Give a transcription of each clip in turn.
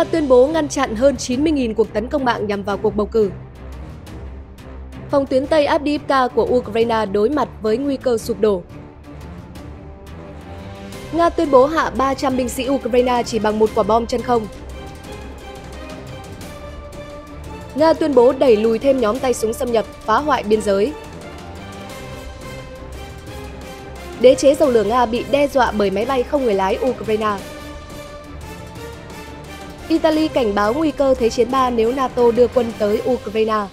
Nga tuyên bố ngăn chặn hơn 90.000 cuộc tấn công mạng nhằm vào cuộc bầu cử. Phòng tuyến Tây Abdiivka của Ukraine đối mặt với nguy cơ sụp đổ. Nga tuyên bố hạ 300 binh sĩ Ukraine chỉ bằng một quả bom chân không. Nga tuyên bố đẩy lùi thêm nhóm tay súng xâm nhập, phá hoại biên giới. Đế chế dầu lửa Nga bị đe dọa bởi máy bay không người lái Ukraine. Italy cảnh báo nguy cơ Thế chiến 3 nếu NATO đưa quân tới Ukraine.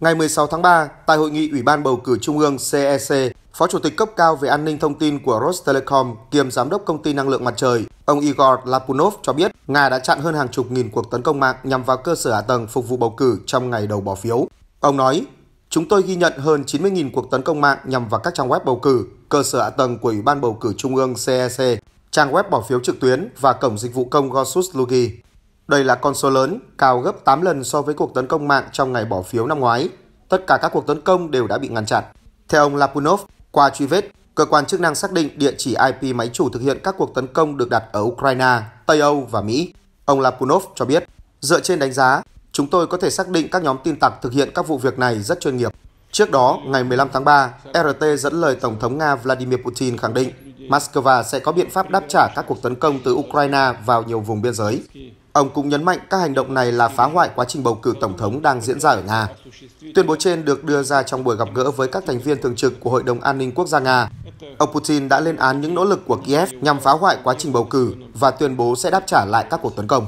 Ngày 16 tháng 3, tại hội nghị Ủy ban bầu cử Trung ương CEC, e Phó Chủ tịch cấp cao về an ninh thông tin của Rostelecom kiêm Giám đốc Công ty Năng lượng Mặt trời, ông Igor Lapunov cho biết Nga đã chặn hơn hàng chục nghìn cuộc tấn công mạng nhằm vào cơ sở hạ tầng phục vụ bầu cử trong ngày đầu bỏ phiếu. Ông nói, chúng tôi ghi nhận hơn 90.000 cuộc tấn công mạng nhằm vào các trang web bầu cử, cơ sở hạ tầng của Ủy ban bầu cử Trung ương CEC e trang web bỏ phiếu trực tuyến và cổng dịch vụ công Gosuslugi. Đây là con số lớn, cao gấp 8 lần so với cuộc tấn công mạng trong ngày bỏ phiếu năm ngoái. Tất cả các cuộc tấn công đều đã bị ngăn chặn. Theo ông Lapunov, qua truy vết, cơ quan chức năng xác định địa chỉ IP máy chủ thực hiện các cuộc tấn công được đặt ở Ukraine, Tây Âu và Mỹ. Ông Lapunov cho biết, dựa trên đánh giá, chúng tôi có thể xác định các nhóm tin tặc thực hiện các vụ việc này rất chuyên nghiệp. Trước đó, ngày 15 tháng 3, RT dẫn lời Tổng thống Nga Vladimir Putin khẳng định Moscow sẽ có biện pháp đáp trả các cuộc tấn công từ Ukraine vào nhiều vùng biên giới. Ông cũng nhấn mạnh các hành động này là phá hoại quá trình bầu cử tổng thống đang diễn ra ở Nga. Tuyên bố trên được đưa ra trong buổi gặp gỡ với các thành viên thường trực của Hội đồng An ninh Quốc gia Nga. Ông Putin đã lên án những nỗ lực của Kiev nhằm phá hoại quá trình bầu cử và tuyên bố sẽ đáp trả lại các cuộc tấn công.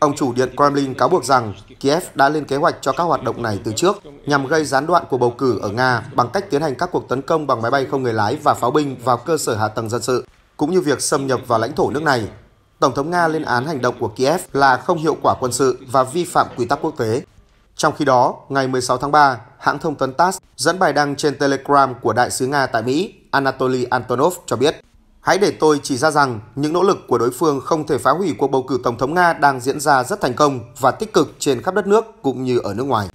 Ông chủ Điện Kremlin cáo buộc rằng Kiev đã lên kế hoạch cho các hoạt động này từ trước nhằm gây gián đoạn cuộc bầu cử ở Nga bằng cách tiến hành các cuộc tấn công bằng máy bay không người lái và pháo binh vào cơ sở hạ tầng dân sự, cũng như việc xâm nhập vào lãnh thổ nước này. Tổng thống Nga lên án hành động của Kiev là không hiệu quả quân sự và vi phạm quy tắc quốc tế. Trong khi đó, ngày 16 tháng 3, hãng thông tấn TASS dẫn bài đăng trên Telegram của đại sứ Nga tại Mỹ Anatoly Antonov cho biết Hãy để tôi chỉ ra rằng những nỗ lực của đối phương không thể phá hủy cuộc bầu cử tổng thống Nga đang diễn ra rất thành công và tích cực trên khắp đất nước cũng như ở nước ngoài.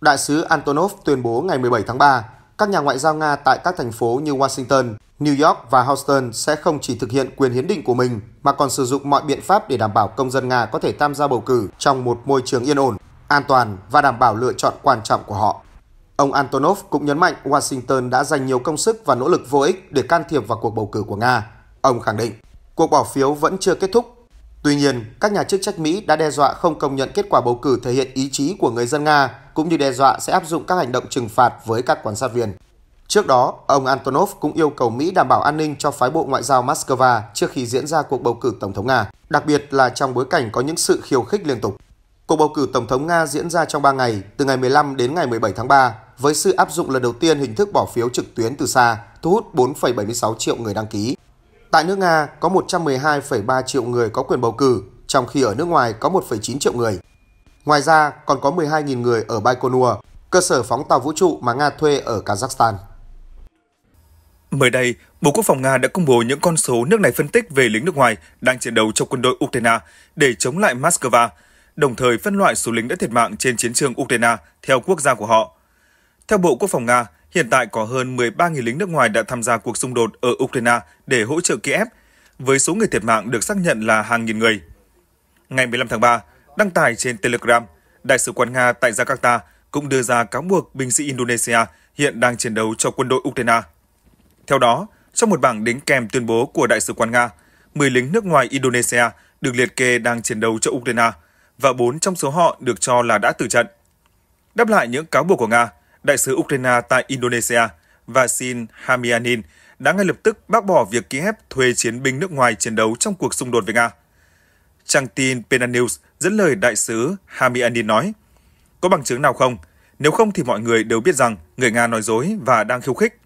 Đại sứ Antonov tuyên bố ngày 17 tháng 3, các nhà ngoại giao Nga tại các thành phố như Washington, New York và Houston sẽ không chỉ thực hiện quyền hiến định của mình mà còn sử dụng mọi biện pháp để đảm bảo công dân Nga có thể tham gia bầu cử trong một môi trường yên ổn, an toàn và đảm bảo lựa chọn quan trọng của họ. Ông Antonov cũng nhấn mạnh Washington đã dành nhiều công sức và nỗ lực vô ích để can thiệp vào cuộc bầu cử của Nga. Ông khẳng định, cuộc bỏ phiếu vẫn chưa kết thúc. Tuy nhiên, các nhà chức trách Mỹ đã đe dọa không công nhận kết quả bầu cử thể hiện ý chí của người dân Nga, cũng như đe dọa sẽ áp dụng các hành động trừng phạt với các quan sát viên. Trước đó, ông Antonov cũng yêu cầu Mỹ đảm bảo an ninh cho phái bộ ngoại giao Moscow trước khi diễn ra cuộc bầu cử tổng thống Nga, đặc biệt là trong bối cảnh có những sự khiêu khích liên tục. Cuộc bầu cử tổng thống Nga diễn ra trong 3 ngày, từ ngày 15 đến ngày 17 tháng 3, với sự áp dụng lần đầu tiên hình thức bỏ phiếu trực tuyến từ xa, thu hút 4,76 triệu người đăng ký. Tại nước Nga có 112,3 triệu người có quyền bầu cử, trong khi ở nước ngoài có 1,9 triệu người. Ngoài ra, còn có 12.000 người ở Baikonur, cơ sở phóng tàu vũ trụ mà Nga thuê ở Kazakhstan. Mới đây, Bộ Quốc phòng Nga đã công bố những con số nước này phân tích về lính nước ngoài đang chiến đấu trong quân đội Ukraine để chống lại Moscow – đồng thời phân loại số lính đã thiệt mạng trên chiến trường Ukraine theo quốc gia của họ. Theo Bộ Quốc phòng Nga, hiện tại có hơn 13.000 lính nước ngoài đã tham gia cuộc xung đột ở Ukraine để hỗ trợ Kiev, với số người thiệt mạng được xác nhận là hàng nghìn người. Ngày 15 tháng 3, đăng tải trên Telegram, Đại sứ quán Nga tại Jakarta cũng đưa ra cáo buộc binh sĩ Indonesia hiện đang chiến đấu cho quân đội Ukraine. Theo đó, trong một bảng đính kèm tuyên bố của Đại sứ quán Nga, 10 lính nước ngoài Indonesia được liệt kê đang chiến đấu cho Ukraine – và 4 trong số họ được cho là đã từ trận. Đáp lại những cáo buộc của Nga, đại sứ Ukraine tại Indonesia Vasil Hamianin đã ngay lập tức bác bỏ việc kiev thuê chiến binh nước ngoài chiến đấu trong cuộc xung đột với Nga. Trang tin Pena News dẫn lời đại sứ Hamianin nói, có bằng chứng nào không? Nếu không thì mọi người đều biết rằng người Nga nói dối và đang khiêu khích.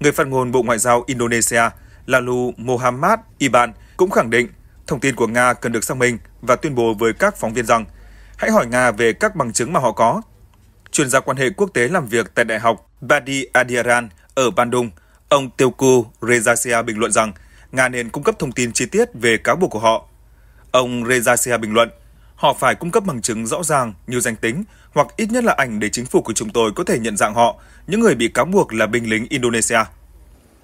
Người phát ngôn Bộ Ngoại giao Indonesia Lalu Mohammad Iban cũng khẳng định thông tin của Nga cần được xác minh và tuyên bố với các phóng viên rằng hãy hỏi Nga về các bằng chứng mà họ có. Chuyên gia quan hệ quốc tế làm việc tại Đại học Badi Adiran ở Bandung, ông Tilku Rezasia bình luận rằng Nga nên cung cấp thông tin chi tiết về cáo buộc của họ. Ông Rezasia bình luận, họ phải cung cấp bằng chứng rõ ràng như danh tính hoặc ít nhất là ảnh để chính phủ của chúng tôi có thể nhận dạng họ, những người bị cáo buộc là binh lính Indonesia.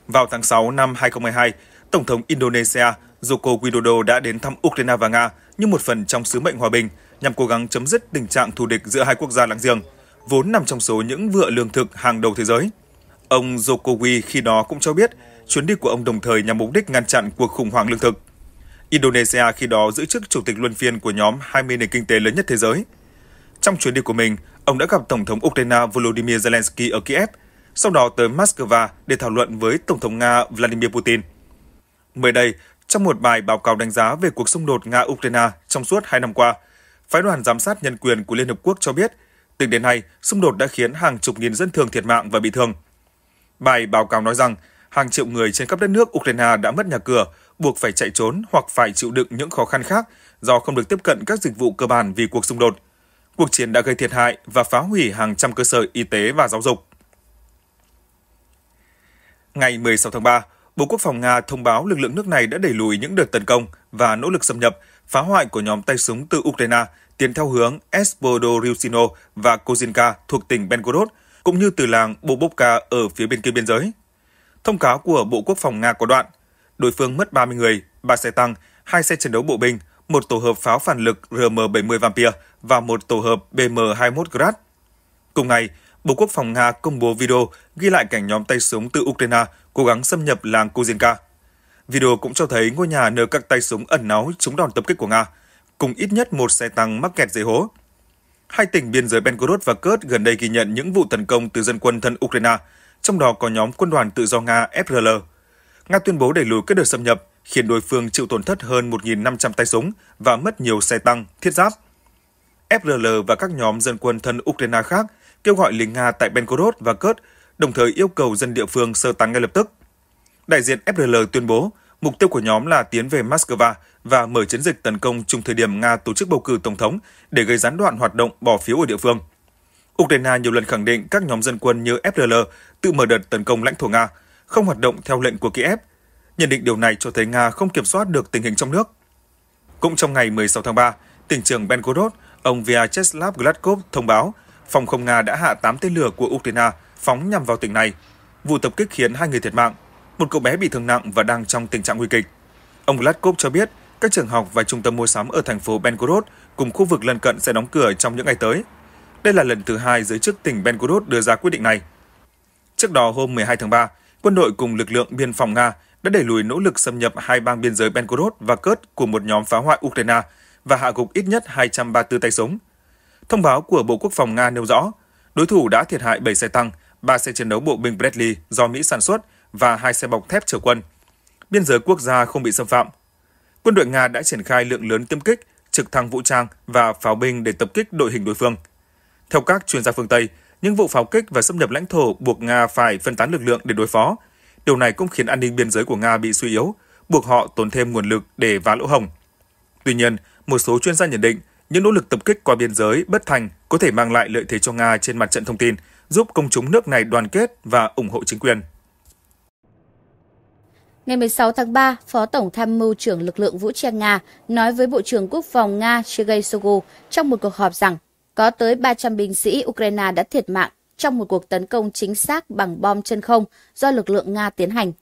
Vào tháng 6 năm 2022, Tổng thống Indonesia Joko Widodo đã đến thăm Ukraine và Nga như một phần trong sứ mệnh hòa bình nhằm cố gắng chấm dứt tình trạng thù địch giữa hai quốc gia láng giềng, vốn nằm trong số những vựa lương thực hàng đầu thế giới. Ông Jokowi khi đó cũng cho biết chuyến đi của ông đồng thời nhằm mục đích ngăn chặn cuộc khủng hoảng lương thực. Indonesia khi đó giữ chức chủ tịch luân phiên của nhóm 20 nền kinh tế lớn nhất thế giới. Trong chuyến đi của mình, ông đã gặp Tổng thống Ukraine Volodymyr Zelensky ở Kiev, sau đó tới Moscow để thảo luận với Tổng thống Nga Vladimir Putin. Mới đây, trong một bài báo cáo đánh giá về cuộc xung đột Nga-Ukraine trong suốt hai năm qua, Phái đoàn Giám sát Nhân quyền của Liên Hợp Quốc cho biết, từ đến nay, xung đột đã khiến hàng chục nghìn dân thường thiệt mạng và bị thương. Bài báo cáo nói rằng, hàng triệu người trên khắp đất nước Ukraine đã mất nhà cửa, buộc phải chạy trốn hoặc phải chịu đựng những khó khăn khác do không được tiếp cận các dịch vụ cơ bản vì cuộc xung đột. Cuộc chiến đã gây thiệt hại và phá hủy hàng trăm cơ sở y tế và giáo dục. Ngày 16 tháng 3, Bộ Quốc phòng Nga thông báo lực lượng nước này đã đẩy lùi những đợt tấn công và nỗ lực xâm nhập, phá hoại của nhóm tay súng từ Ukraine tiến theo hướng Espodoryusino và Kozinka thuộc tỉnh Belgorod, cũng như từ làng Bobovka ở phía bên kia biên giới. Thông cáo của Bộ Quốc phòng Nga có đoạn, đối phương mất 30 người, 3 xe tăng, 2 xe chiến đấu bộ binh, một tổ hợp pháo phản lực RM-70 Vampir và một tổ hợp BM-21 Grad. Cùng ngày, Bộ Quốc phòng Nga công bố video ghi lại cảnh nhóm tay súng từ Ukraine cố gắng xâm nhập làng Kuzinka. Video cũng cho thấy ngôi nhà nơi các tay súng ẩn náu chống đòn tập kích của Nga, cùng ít nhất một xe tăng mắc kẹt dưới hố. Hai tỉnh biên giới Belgorod và Kurd gần đây ghi nhận những vụ tấn công từ dân quân thân Ukraine, trong đó có nhóm quân đoàn tự do Nga FRL. Nga tuyên bố đẩy lùi các đợt xâm nhập, khiến đối phương chịu tổn thất hơn 1.500 tay súng và mất nhiều xe tăng, thiết giáp. FRL và các nhóm dân quân thân Ukraine khác kêu gọi lính Nga tại Belgorod và Kurt, đồng thời yêu cầu dân địa phương sơ tán ngay lập tức. Đại diện FRL tuyên bố, mục tiêu của nhóm là tiến về Moscow và mở chiến dịch tấn công chung thời điểm Nga tổ chức bầu cử tổng thống để gây gián đoạn hoạt động bỏ phiếu ở địa phương. Ukraine nhiều lần khẳng định các nhóm dân quân như FRL tự mở đợt tấn công lãnh thổ Nga, không hoạt động theo lệnh của Kiev. Nhận định điều này cho thấy Nga không kiểm soát được tình hình trong nước. Cũng trong ngày 16 tháng 3, tỉnh trưởng Belgorod, ông Vyacheslav Gladkov thông báo phòng không Nga đã hạ 8 tên lửa của Ukraine phóng nhằm vào tỉnh này. Vụ tập kích khiến hai người thiệt mạng, một cậu bé bị thương nặng và đang trong tình trạng nguy kịch. Ông Gladkov cho biết, các trường học và trung tâm mua sắm ở thành phố Belgorod cùng khu vực lân cận sẽ đóng cửa trong những ngày tới. Đây là lần thứ hai giới chức tỉnh Belgorod đưa ra quyết định này. Trước đó hôm 12 tháng 3, quân đội cùng lực lượng biên phòng Nga đã đẩy lùi nỗ lực xâm nhập hai bang biên giới Belgorod và Kurt của một nhóm phá hoại Ukraine và hạ gục ít nhất 234 tay súng. Thông báo của Bộ Quốc phòng Nga nêu rõ, đối thủ đã thiệt hại 7 xe tăng, 3 xe chiến đấu bộ binh Bradley do Mỹ sản xuất và 2 xe bọc thép chở quân. Biên giới quốc gia không bị xâm phạm. Quân đội Nga đã triển khai lượng lớn tiêm kích, trực thăng vũ trang và pháo binh để tập kích đội hình đối phương. Theo các chuyên gia phương Tây, những vụ pháo kích và xâm nhập lãnh thổ buộc Nga phải phân tán lực lượng để đối phó. Điều này cũng khiến an ninh biên giới của Nga bị suy yếu, buộc họ tốn thêm nguồn lực để vá lỗ hồng. Tuy nhiên, một số chuyên gia nhận định những nỗ lực tập kích qua biên giới bất thành có thể mang lại lợi thế cho Nga trên mặt trận thông tin, giúp công chúng nước này đoàn kết và ủng hộ chính quyền. Ngày 16 tháng 3, Phó Tổng Tham mưu trưởng lực lượng vũ trang Nga nói với Bộ trưởng Quốc phòng Nga Sergei Shoigu trong một cuộc họp rằng có tới 300 binh sĩ Ukraine đã thiệt mạng trong một cuộc tấn công chính xác bằng bom chân không do lực lượng Nga tiến hành.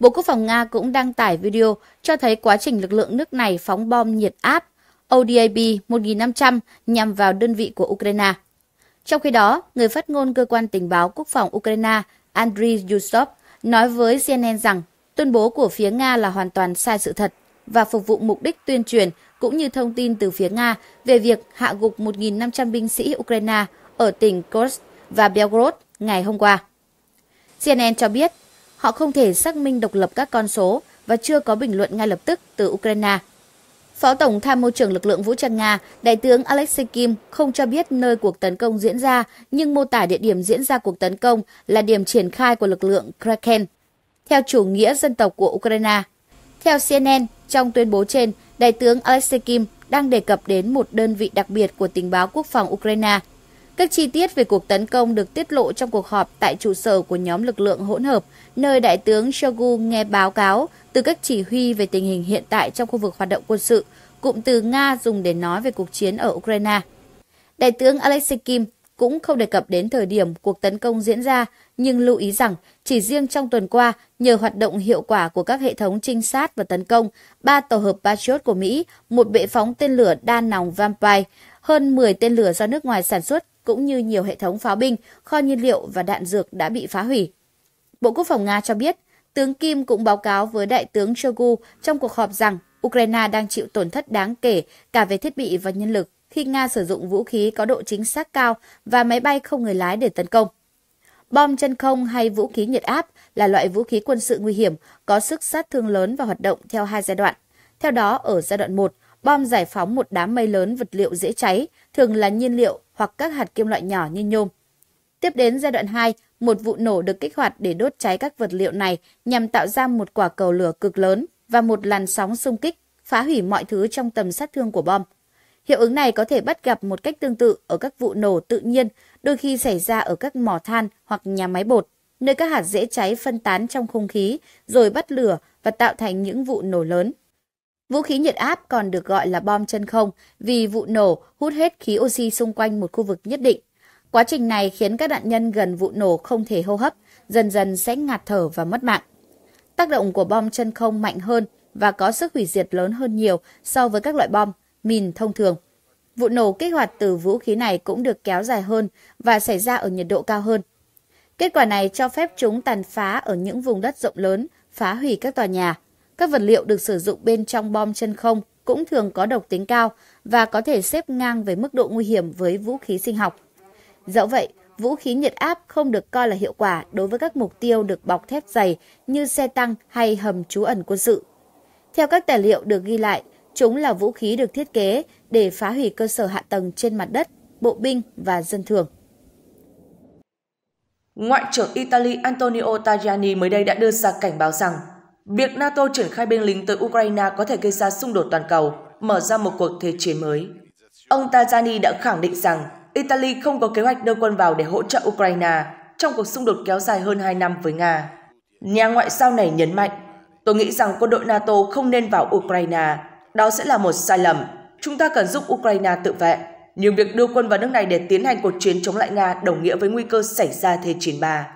Bộ Quốc phòng Nga cũng đăng tải video cho thấy quá trình lực lượng nước này phóng bom nhiệt áp ODAB 1500 nhằm vào đơn vị của Ukraine. Trong khi đó, người phát ngôn cơ quan tình báo quốc phòng Ukraine Andriy Yusov nói với CNN rằng tuyên bố của phía Nga là hoàn toàn sai sự thật và phục vụ mục đích tuyên truyền cũng như thông tin từ phía Nga về việc hạ gục 1.500 binh sĩ Ukraine ở tỉnh Kursk và Belgorod ngày hôm qua. CNN cho biết họ không thể xác minh độc lập các con số và chưa có bình luận ngay lập tức từ Ukraine Phó Tổng tham mưu trưởng lực lượng vũ trang Nga, Đại tướng Alexei Kim không cho biết nơi cuộc tấn công diễn ra, nhưng mô tả địa điểm diễn ra cuộc tấn công là điểm triển khai của lực lượng Kraken, theo chủ nghĩa dân tộc của Ukraine. Theo CNN, trong tuyên bố trên, Đại tướng Alexei Kim đang đề cập đến một đơn vị đặc biệt của tình báo quốc phòng Ukraine các chi tiết về cuộc tấn công được tiết lộ trong cuộc họp tại trụ sở của nhóm lực lượng hỗn hợp, nơi Đại tướng Shogu nghe báo cáo từ các chỉ huy về tình hình hiện tại trong khu vực hoạt động quân sự, cụm từ Nga dùng để nói về cuộc chiến ở Ukraine. Đại tướng Alexei Kim cũng không đề cập đến thời điểm cuộc tấn công diễn ra, nhưng lưu ý rằng chỉ riêng trong tuần qua, nhờ hoạt động hiệu quả của các hệ thống trinh sát và tấn công, ba tổ hợp Patriot của Mỹ, một bệ phóng tên lửa đa nòng Vampire, hơn 10 tên lửa do nước ngoài sản xuất cũng như nhiều hệ thống pháo binh, kho nhiên liệu và đạn dược đã bị phá hủy. Bộ Quốc phòng Nga cho biết, tướng Kim cũng báo cáo với Đại tướng Shogu trong cuộc họp rằng Ukraine đang chịu tổn thất đáng kể cả về thiết bị và nhân lực khi Nga sử dụng vũ khí có độ chính xác cao và máy bay không người lái để tấn công. Bom chân không hay vũ khí nhiệt áp là loại vũ khí quân sự nguy hiểm, có sức sát thương lớn và hoạt động theo hai giai đoạn. Theo đó, ở giai đoạn 1, bom giải phóng một đám mây lớn vật liệu dễ cháy, thường là nhiên liệu hoặc các hạt kim loại nhỏ như nhôm. Tiếp đến giai đoạn 2, một vụ nổ được kích hoạt để đốt cháy các vật liệu này nhằm tạo ra một quả cầu lửa cực lớn và một làn sóng xung kích, phá hủy mọi thứ trong tầm sát thương của bom. Hiệu ứng này có thể bắt gặp một cách tương tự ở các vụ nổ tự nhiên, đôi khi xảy ra ở các mỏ than hoặc nhà máy bột, nơi các hạt dễ cháy phân tán trong không khí rồi bắt lửa và tạo thành những vụ nổ lớn. Vũ khí nhiệt áp còn được gọi là bom chân không vì vụ nổ hút hết khí oxy xung quanh một khu vực nhất định. Quá trình này khiến các nạn nhân gần vụ nổ không thể hô hấp, dần dần sẽ ngạt thở và mất mạng. Tác động của bom chân không mạnh hơn và có sức hủy diệt lớn hơn nhiều so với các loại bom, mìn thông thường. Vụ nổ kích hoạt từ vũ khí này cũng được kéo dài hơn và xảy ra ở nhiệt độ cao hơn. Kết quả này cho phép chúng tàn phá ở những vùng đất rộng lớn, phá hủy các tòa nhà, các vật liệu được sử dụng bên trong bom chân không cũng thường có độc tính cao và có thể xếp ngang với mức độ nguy hiểm với vũ khí sinh học. Dẫu vậy, vũ khí nhiệt áp không được coi là hiệu quả đối với các mục tiêu được bọc thép dày như xe tăng hay hầm trú ẩn quân sự. Theo các tài liệu được ghi lại, chúng là vũ khí được thiết kế để phá hủy cơ sở hạ tầng trên mặt đất, bộ binh và dân thường. Ngoại trưởng Italy Antonio Tajani mới đây đã đưa ra cảnh báo rằng Việc NATO triển khai binh lính tới Ukraine có thể gây ra xung đột toàn cầu, mở ra một cuộc thế chiến mới. Ông Tajani đã khẳng định rằng Italy không có kế hoạch đưa quân vào để hỗ trợ Ukraine trong cuộc xung đột kéo dài hơn 2 năm với Nga. Nhà ngoại giao này nhấn mạnh, tôi nghĩ rằng quân đội NATO không nên vào Ukraine. Đó sẽ là một sai lầm. Chúng ta cần giúp Ukraine tự vệ. Nhưng việc đưa quân vào nước này để tiến hành cuộc chiến chống lại Nga đồng nghĩa với nguy cơ xảy ra thế chiến 3.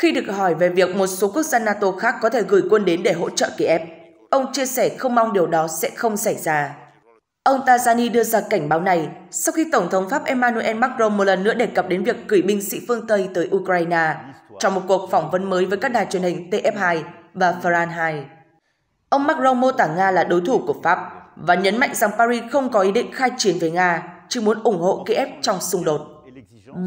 Khi được hỏi về việc một số quốc gia NATO khác có thể gửi quân đến để hỗ trợ Kiev, ông chia sẻ không mong điều đó sẽ không xảy ra. Ông Tajani đưa ra cảnh báo này sau khi Tổng thống Pháp Emmanuel Macron một lần nữa đề cập đến việc gửi binh sĩ phương Tây tới Ukraine trong một cuộc phỏng vấn mới với các đài truyền hình TF2 và France 2. Ông Macron mô tả Nga là đối thủ của Pháp và nhấn mạnh rằng Paris không có ý định khai chiến với Nga, chỉ muốn ủng hộ Kiev trong xung đột.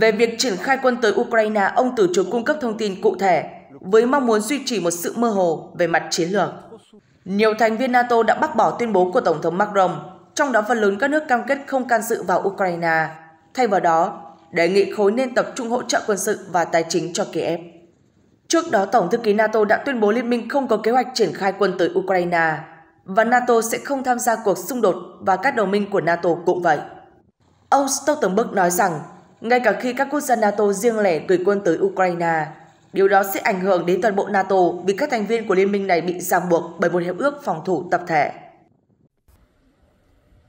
Về việc triển khai quân tới Ukraine, ông từ chối cung cấp thông tin cụ thể với mong muốn duy trì một sự mơ hồ về mặt chiến lược. Nhiều thành viên NATO đã bác bỏ tuyên bố của Tổng thống Macron, trong đó phần lớn các nước cam kết không can dự vào Ukraine. Thay vào đó, đề nghị khối nên tập trung hỗ trợ quân sự và tài chính cho Kiev. Trước đó, Tổng thư ký NATO đã tuyên bố liên minh không có kế hoạch triển khai quân tới Ukraine và NATO sẽ không tham gia cuộc xung đột và các đồng minh của NATO cũng vậy. Ông Stoltenberg nói rằng ngay cả khi các quốc gia NATO riêng lẻ gửi quân tới Ukraine. Điều đó sẽ ảnh hưởng đến toàn bộ NATO vì các thành viên của liên minh này bị ràng buộc bởi một hiệp ước phòng thủ tập thể.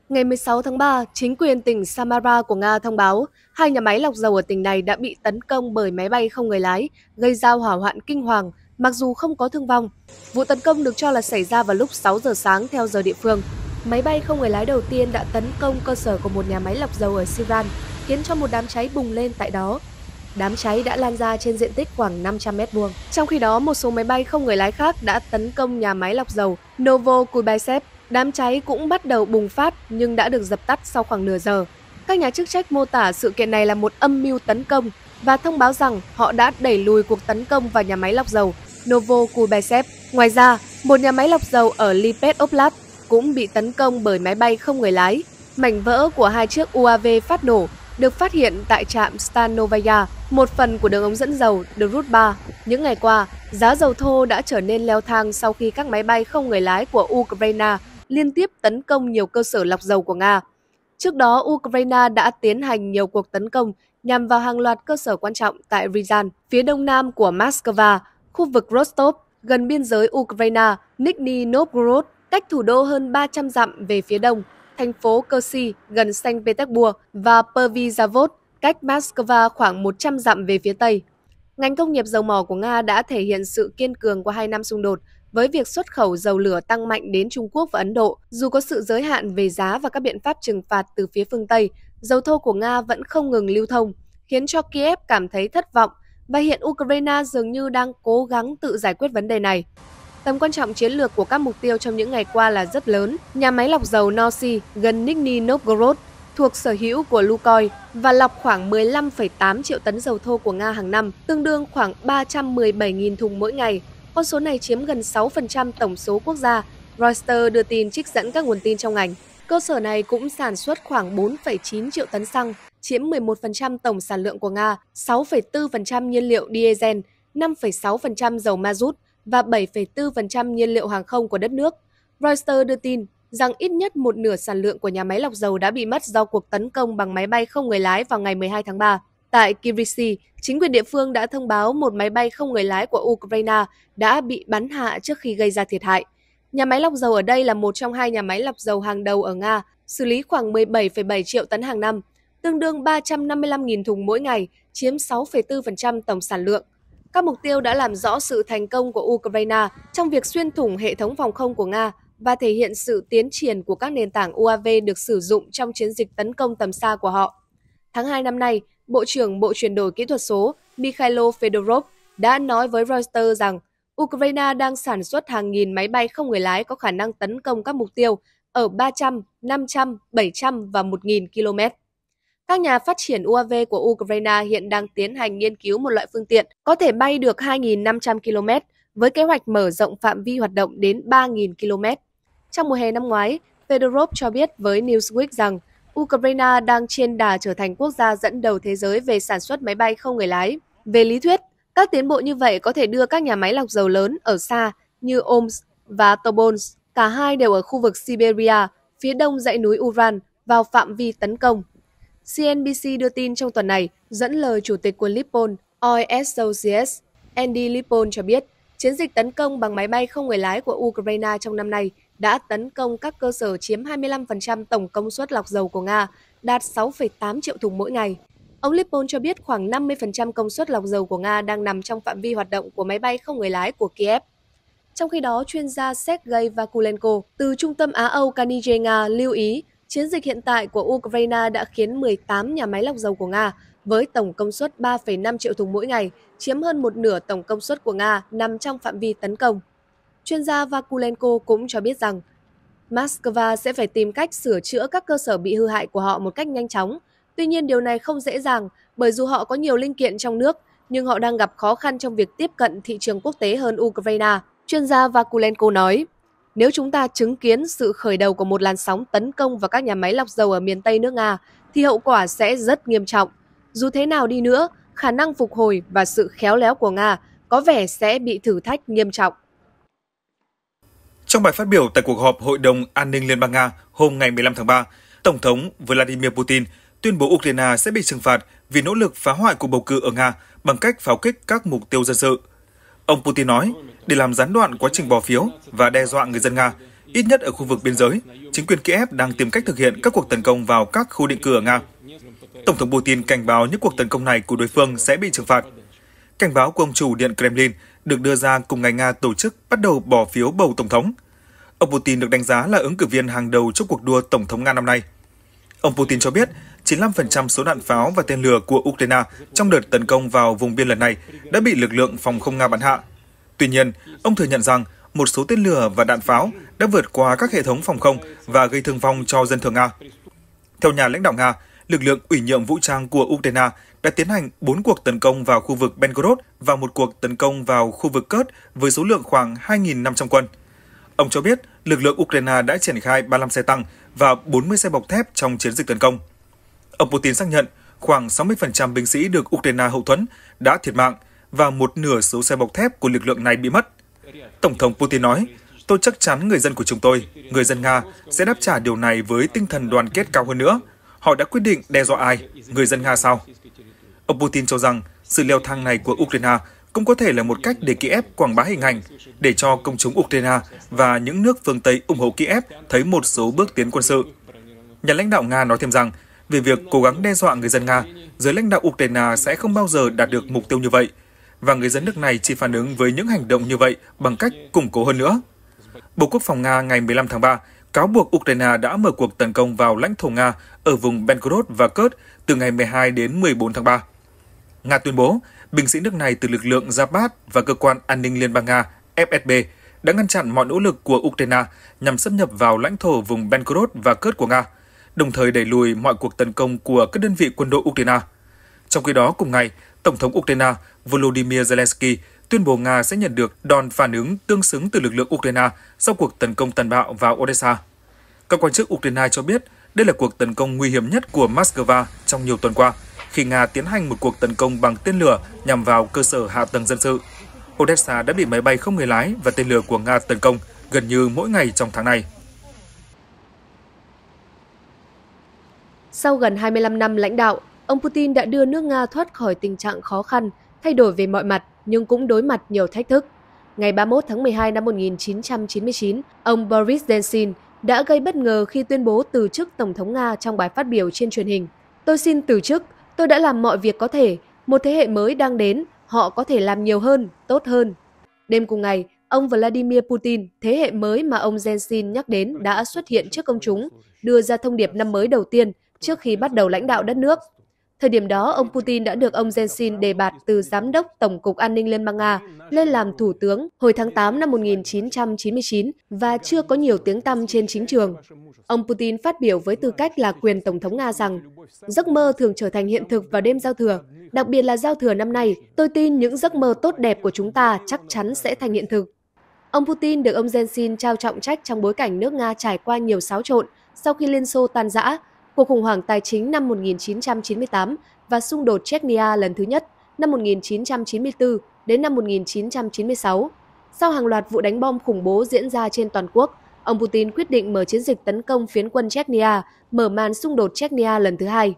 Ngày 16 tháng 3, chính quyền tỉnh Samara của Nga thông báo hai nhà máy lọc dầu ở tỉnh này đã bị tấn công bởi máy bay không người lái, gây ra hỏa hoạn kinh hoàng mặc dù không có thương vong. Vụ tấn công được cho là xảy ra vào lúc 6 giờ sáng theo giờ địa phương. Máy bay không người lái đầu tiên đã tấn công cơ sở của một nhà máy lọc dầu ở Sivan khiến cho một đám cháy bùng lên tại đó. Đám cháy đã lan ra trên diện tích khoảng 500 mét vuông. Trong khi đó, một số máy bay không người lái khác đã tấn công nhà máy lọc dầu Novo Kubasev. Đám cháy cũng bắt đầu bùng phát nhưng đã được dập tắt sau khoảng nửa giờ. Các nhà chức trách mô tả sự kiện này là một âm mưu tấn công và thông báo rằng họ đã đẩy lùi cuộc tấn công vào nhà máy lọc dầu Novo Kubasev. Ngoài ra, một nhà máy lọc dầu ở Lipet Oblast cũng bị tấn công bởi máy bay không người lái. Mảnh vỡ của hai chiếc UAV phát nổ được phát hiện tại trạm Stanovaya, một phần của đường ống dẫn dầu, được rút 3. Những ngày qua, giá dầu thô đã trở nên leo thang sau khi các máy bay không người lái của Ukraine liên tiếp tấn công nhiều cơ sở lọc dầu của Nga. Trước đó, Ukraine đã tiến hành nhiều cuộc tấn công nhằm vào hàng loạt cơ sở quan trọng tại Ryazan, phía đông nam của Moscow, khu vực Rostov, gần biên giới Ukraine, Nizhny Novgorod, cách thủ đô hơn 300 dặm về phía đông thành phố Kersi gần Saint Petersburg và Pervyzavod cách Moscow khoảng 100 dặm về phía Tây. Ngành công nghiệp dầu mỏ của Nga đã thể hiện sự kiên cường qua hai năm xung đột, với việc xuất khẩu dầu lửa tăng mạnh đến Trung Quốc và Ấn Độ, dù có sự giới hạn về giá và các biện pháp trừng phạt từ phía phương Tây, dầu thô của Nga vẫn không ngừng lưu thông, khiến cho Kiev cảm thấy thất vọng và hiện Ukraine dường như đang cố gắng tự giải quyết vấn đề này. Tầm quan trọng chiến lược của các mục tiêu trong những ngày qua là rất lớn. Nhà máy lọc dầu Nosi gần Nizhny Novgorod thuộc sở hữu của Lukoil và lọc khoảng 15,8 triệu tấn dầu thô của Nga hàng năm, tương đương khoảng 317.000 thùng mỗi ngày. Con số này chiếm gần 6% tổng số quốc gia. Reuters đưa tin trích dẫn các nguồn tin trong ngành. Cơ sở này cũng sản xuất khoảng 4,9 triệu tấn xăng, chiếm 11% tổng sản lượng của Nga, 6,4% nhiên liệu diesel, 5,6% dầu ma rút, và 7,4% nhiên liệu hàng không của đất nước. Reuters đưa tin rằng ít nhất một nửa sản lượng của nhà máy lọc dầu đã bị mất do cuộc tấn công bằng máy bay không người lái vào ngày 12 tháng 3. Tại Kirishi, chính quyền địa phương đã thông báo một máy bay không người lái của Ukraine đã bị bắn hạ trước khi gây ra thiệt hại. Nhà máy lọc dầu ở đây là một trong hai nhà máy lọc dầu hàng đầu ở Nga, xử lý khoảng 17,7 triệu tấn hàng năm, tương đương 355.000 thùng mỗi ngày, chiếm 6,4% tổng sản lượng. Các mục tiêu đã làm rõ sự thành công của Ukraine trong việc xuyên thủng hệ thống phòng không của Nga và thể hiện sự tiến triển của các nền tảng UAV được sử dụng trong chiến dịch tấn công tầm xa của họ. Tháng 2 năm nay, Bộ trưởng Bộ chuyển đổi kỹ thuật số Mikhailo Fedorov đã nói với Reuters rằng Ukraine đang sản xuất hàng nghìn máy bay không người lái có khả năng tấn công các mục tiêu ở 300, 500, 700 và 1.000 km. Các nhà phát triển UAV của Ukraine hiện đang tiến hành nghiên cứu một loại phương tiện có thể bay được 2.500 km với kế hoạch mở rộng phạm vi hoạt động đến 3.000 km. Trong mùa hè năm ngoái, Fedorov cho biết với Newsweek rằng Ukraine đang trên đà trở thành quốc gia dẫn đầu thế giới về sản xuất máy bay không người lái. Về lý thuyết, các tiến bộ như vậy có thể đưa các nhà máy lọc dầu lớn ở xa như Oms và Tobolsk, cả hai đều ở khu vực Siberia, phía đông dãy núi Ural, vào phạm vi tấn công. CNBC đưa tin trong tuần này dẫn lời chủ tịch của Nippon, Oil Associates, Andy Nippon cho biết, chiến dịch tấn công bằng máy bay không người lái của Ukraine trong năm nay đã tấn công các cơ sở chiếm 25% tổng công suất lọc dầu của Nga, đạt 6,8 triệu thùng mỗi ngày. Ông Lippon cho biết khoảng 50% công suất lọc dầu của Nga đang nằm trong phạm vi hoạt động của máy bay không người lái của Kiev. Trong khi đó, chuyên gia Sergei Vakulenko từ Trung tâm Á-Âu Carnegie Nga lưu ý Chiến dịch hiện tại của Ukraine đã khiến 18 nhà máy lọc dầu của Nga với tổng công suất 3,5 triệu thùng mỗi ngày, chiếm hơn một nửa tổng công suất của Nga nằm trong phạm vi tấn công. Chuyên gia Vakulenko cũng cho biết rằng Moscow sẽ phải tìm cách sửa chữa các cơ sở bị hư hại của họ một cách nhanh chóng. Tuy nhiên điều này không dễ dàng bởi dù họ có nhiều linh kiện trong nước, nhưng họ đang gặp khó khăn trong việc tiếp cận thị trường quốc tế hơn Ukraine, chuyên gia Vakulenko nói. Nếu chúng ta chứng kiến sự khởi đầu của một làn sóng tấn công vào các nhà máy lọc dầu ở miền Tây nước Nga, thì hậu quả sẽ rất nghiêm trọng. Dù thế nào đi nữa, khả năng phục hồi và sự khéo léo của Nga có vẻ sẽ bị thử thách nghiêm trọng. Trong bài phát biểu tại cuộc họp Hội đồng An ninh Liên bang Nga hôm ngày 15 tháng 3, Tổng thống Vladimir Putin tuyên bố Ukraine sẽ bị trừng phạt vì nỗ lực phá hoại cuộc bầu cử ở Nga bằng cách pháo kích các mục tiêu dân sự – Ông Putin nói, để làm gián đoạn quá trình bỏ phiếu và đe dọa người dân Nga, ít nhất ở khu vực biên giới, chính quyền Kiev đang tìm cách thực hiện các cuộc tấn công vào các khu định cư ở Nga. Tổng thống Putin cảnh báo những cuộc tấn công này của đối phương sẽ bị trừng phạt. Cảnh báo của ông chủ Điện Kremlin được đưa ra cùng ngày Nga tổ chức bắt đầu bỏ phiếu bầu Tổng thống. Ông Putin được đánh giá là ứng cử viên hàng đầu trong cuộc đua Tổng thống Nga năm nay. Ông Putin cho biết 95% số đạn pháo và tên lửa của Ukraine trong đợt tấn công vào vùng biên lần này đã bị lực lượng phòng không Nga bắn hạ. Tuy nhiên, ông thừa nhận rằng một số tên lửa và đạn pháo đã vượt qua các hệ thống phòng không và gây thương vong cho dân thường Nga. Theo nhà lãnh đạo Nga, lực lượng ủy nhiệm vũ trang của Ukraine đã tiến hành 4 cuộc tấn công vào khu vực Belgorod và một cuộc tấn công vào khu vực Kurd với số lượng khoảng 2.500 quân. Ông cho biết lực lượng Ukraine đã triển khai 35 xe tăng và 40 xe bọc thép trong chiến dịch tấn công. Ông Putin xác nhận khoảng 60% binh sĩ được Ukraine hậu thuẫn đã thiệt mạng và một nửa số xe bọc thép của lực lượng này bị mất. Tổng thống Putin nói, tôi chắc chắn người dân của chúng tôi, người dân Nga, sẽ đáp trả điều này với tinh thần đoàn kết cao hơn nữa. Họ đã quyết định đe dọa ai? Người dân Nga sao? Ông Putin cho rằng sự leo thang này của Ukraine cũng có thể là một cách để Kiev quảng bá hình ảnh, để cho công chúng Ukraine và những nước phương Tây ủng hộ Kiev thấy một số bước tiến quân sự. Nhà lãnh đạo Nga nói thêm rằng về việc cố gắng đe dọa người dân Nga, giới lãnh đạo Ukraine sẽ không bao giờ đạt được mục tiêu như vậy. Và người dân nước này chỉ phản ứng với những hành động như vậy bằng cách củng cố hơn nữa. Bộ Quốc phòng Nga ngày 15 tháng 3 cáo buộc Ukraine đã mở cuộc tấn công vào lãnh thổ Nga ở vùng Belgorod và Kurd từ ngày 12 đến 14 tháng 3. Nga tuyên bố, binh sĩ nước này từ lực lượng Zapat và cơ quan an ninh Liên bang Nga FSB đã ngăn chặn mọi nỗ lực của Ukraine nhằm xâm nhập vào lãnh thổ vùng Belgorod và Kurd của Nga – đồng thời đẩy lùi mọi cuộc tấn công của các đơn vị quân đội Ukraine. Trong khi đó, cùng ngày, Tổng thống Ukraine Volodymyr Zelensky tuyên bố Nga sẽ nhận được đòn phản ứng tương xứng từ lực lượng Ukraine sau cuộc tấn công tàn bạo vào Odessa. Các quan chức Ukraine cho biết đây là cuộc tấn công nguy hiểm nhất của Moscow trong nhiều tuần qua, khi Nga tiến hành một cuộc tấn công bằng tên lửa nhằm vào cơ sở hạ tầng dân sự. Odessa đã bị máy bay không người lái và tên lửa của Nga tấn công gần như mỗi ngày trong tháng này. Sau gần 25 năm lãnh đạo, ông Putin đã đưa nước Nga thoát khỏi tình trạng khó khăn, thay đổi về mọi mặt nhưng cũng đối mặt nhiều thách thức. Ngày 31 tháng 12 năm 1999, ông Boris Yeltsin đã gây bất ngờ khi tuyên bố từ chức Tổng thống Nga trong bài phát biểu trên truyền hình. Tôi xin từ chức, tôi đã làm mọi việc có thể, một thế hệ mới đang đến, họ có thể làm nhiều hơn, tốt hơn. Đêm cùng ngày, ông Vladimir Putin, thế hệ mới mà ông Yeltsin nhắc đến đã xuất hiện trước công chúng, đưa ra thông điệp năm mới đầu tiên trước khi bắt đầu lãnh đạo đất nước. Thời điểm đó, ông Putin đã được ông Yeltsin đề bạt từ Giám đốc Tổng cục An ninh Liên bang Nga lên làm Thủ tướng hồi tháng 8 năm 1999 và chưa có nhiều tiếng tăm trên chính trường. Ông Putin phát biểu với tư cách là quyền Tổng thống Nga rằng giấc mơ thường trở thành hiện thực vào đêm giao thừa, đặc biệt là giao thừa năm nay. Tôi tin những giấc mơ tốt đẹp của chúng ta chắc chắn sẽ thành hiện thực. Ông Putin được ông Yeltsin trao trọng trách trong bối cảnh nước Nga trải qua nhiều xáo trộn sau khi Liên Xô tan rã cuộc khủng hoảng tài chính năm 1998 và xung đột Chechnya lần thứ nhất năm 1994 đến năm 1996. Sau hàng loạt vụ đánh bom khủng bố diễn ra trên toàn quốc, ông Putin quyết định mở chiến dịch tấn công phiến quân Chechnya, mở màn xung đột Chechnya lần thứ hai.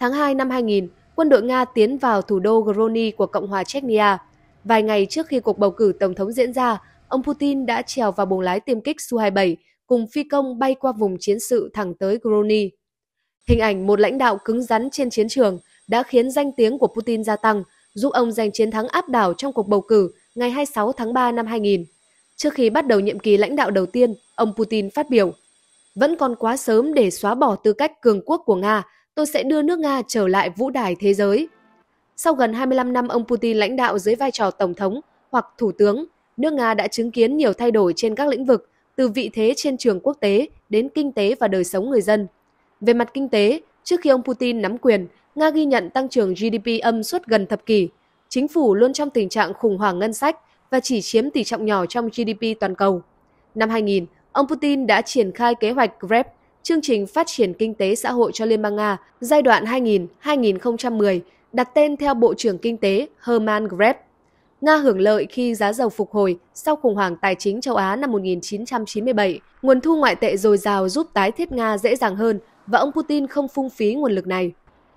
Tháng 2 năm 2000, quân đội Nga tiến vào thủ đô Grozny của Cộng hòa Chechnya. Vài ngày trước khi cuộc bầu cử tổng thống diễn ra, ông Putin đã trèo vào buồng lái tiêm kích Su-27 cùng phi công bay qua vùng chiến sự thẳng tới Grozny. Hình ảnh một lãnh đạo cứng rắn trên chiến trường đã khiến danh tiếng của Putin gia tăng, giúp ông giành chiến thắng áp đảo trong cuộc bầu cử ngày 26 tháng 3 năm 2000. Trước khi bắt đầu nhiệm kỳ lãnh đạo đầu tiên, ông Putin phát biểu: "Vẫn còn quá sớm để xóa bỏ tư cách cường quốc của Nga, tôi sẽ đưa nước Nga trở lại vũ đài thế giới." Sau gần 25 năm ông Putin lãnh đạo dưới vai trò tổng thống hoặc thủ tướng, nước Nga đã chứng kiến nhiều thay đổi trên các lĩnh vực, từ vị thế trên trường quốc tế đến kinh tế và đời sống người dân. Về mặt kinh tế, trước khi ông Putin nắm quyền, Nga ghi nhận tăng trưởng GDP âm suốt gần thập kỷ. Chính phủ luôn trong tình trạng khủng hoảng ngân sách và chỉ chiếm tỷ trọng nhỏ trong GDP toàn cầu. Năm 2000, ông Putin đã triển khai kế hoạch GREP, chương trình phát triển kinh tế xã hội cho Liên bang Nga giai đoạn 2000-2010, đặt tên theo Bộ trưởng Kinh tế Herman Greb. Nga hưởng lợi khi giá dầu phục hồi sau khủng hoảng tài chính châu Á năm 1997. Nguồn thu ngoại tệ dồi dào giúp tái thiết Nga dễ dàng hơn và ông Putin không phung phí nguồn lực này.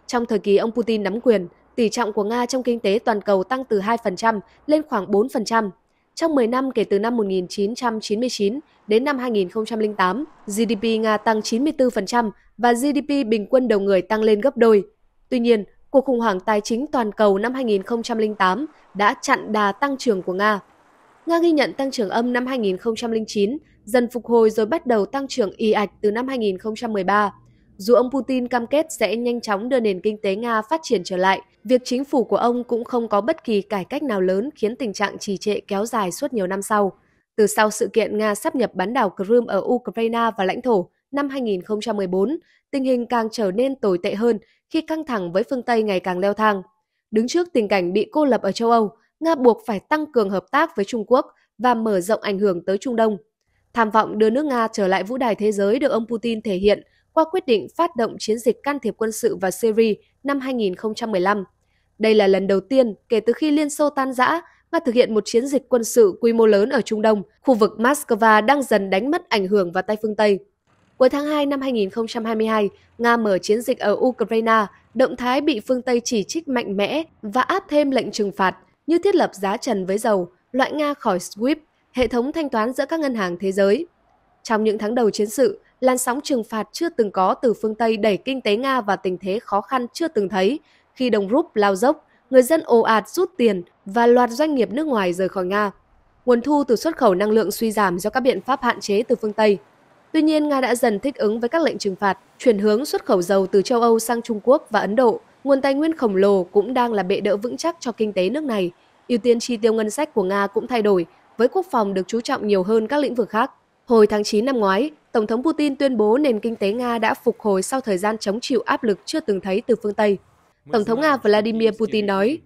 Trong thời kỳ ông Putin nắm quyền, tỷ trọng của Nga trong kinh tế toàn cầu tăng từ 2% lên khoảng 4%. Trong 10 năm kể từ năm 1999 đến năm 2008, GDP Nga tăng 94% và GDP bình quân đầu người tăng lên gấp đôi. Tuy nhiên, cuộc khủng hoảng tài chính toàn cầu năm 2008 đã chặn đà tăng trưởng của Nga. Nga ghi nhận tăng trưởng âm năm 2009, dần phục hồi rồi bắt đầu tăng trưởng y ạch từ năm 2013. Dù ông Putin cam kết sẽ nhanh chóng đưa nền kinh tế Nga phát triển trở lại, việc chính phủ của ông cũng không có bất kỳ cải cách nào lớn khiến tình trạng trì trệ kéo dài suốt nhiều năm sau. Từ sau sự kiện Nga sắp nhập bán đảo Crimea ở Ukraine và lãnh thổ năm 2014, tình hình càng trở nên tồi tệ hơn khi căng thẳng với phương Tây ngày càng leo thang. Đứng trước tình cảnh bị cô lập ở châu Âu, Nga buộc phải tăng cường hợp tác với Trung Quốc và mở rộng ảnh hưởng tới Trung Đông. Tham vọng đưa nước Nga trở lại vũ đài thế giới được ông Putin thể hiện qua quyết định phát động chiến dịch can thiệp quân sự vào Syria năm 2015. Đây là lần đầu tiên kể từ khi Liên Xô tan rã, Nga thực hiện một chiến dịch quân sự quy mô lớn ở Trung Đông, khu vực Moscow đang dần đánh mất ảnh hưởng vào tay phương Tây. Cuối tháng 2 năm 2022, Nga mở chiến dịch ở Ukraine, động thái bị phương Tây chỉ trích mạnh mẽ và áp thêm lệnh trừng phạt như thiết lập giá trần với dầu, loại Nga khỏi SWIFT, hệ thống thanh toán giữa các ngân hàng thế giới. Trong những tháng đầu chiến sự, làn sóng trừng phạt chưa từng có từ phương Tây đẩy kinh tế Nga vào tình thế khó khăn chưa từng thấy. Khi đồng rúp lao dốc, người dân ồ ạt rút tiền và loạt doanh nghiệp nước ngoài rời khỏi Nga. Nguồn thu từ xuất khẩu năng lượng suy giảm do các biện pháp hạn chế từ phương Tây. Tuy nhiên, Nga đã dần thích ứng với các lệnh trừng phạt, chuyển hướng xuất khẩu dầu từ châu Âu sang Trung Quốc và Ấn Độ. Nguồn tài nguyên khổng lồ cũng đang là bệ đỡ vững chắc cho kinh tế nước này. Ưu tiên chi tiêu ngân sách của Nga cũng thay đổi, với quốc phòng được chú trọng nhiều hơn các lĩnh vực khác. Hồi tháng 9 năm ngoái, Tổng thống Putin tuyên bố nền kinh tế Nga đã phục hồi sau thời gian chống chịu áp lực chưa từng thấy từ phương Tây. Tổng thống Nga Vladimir Putin nói,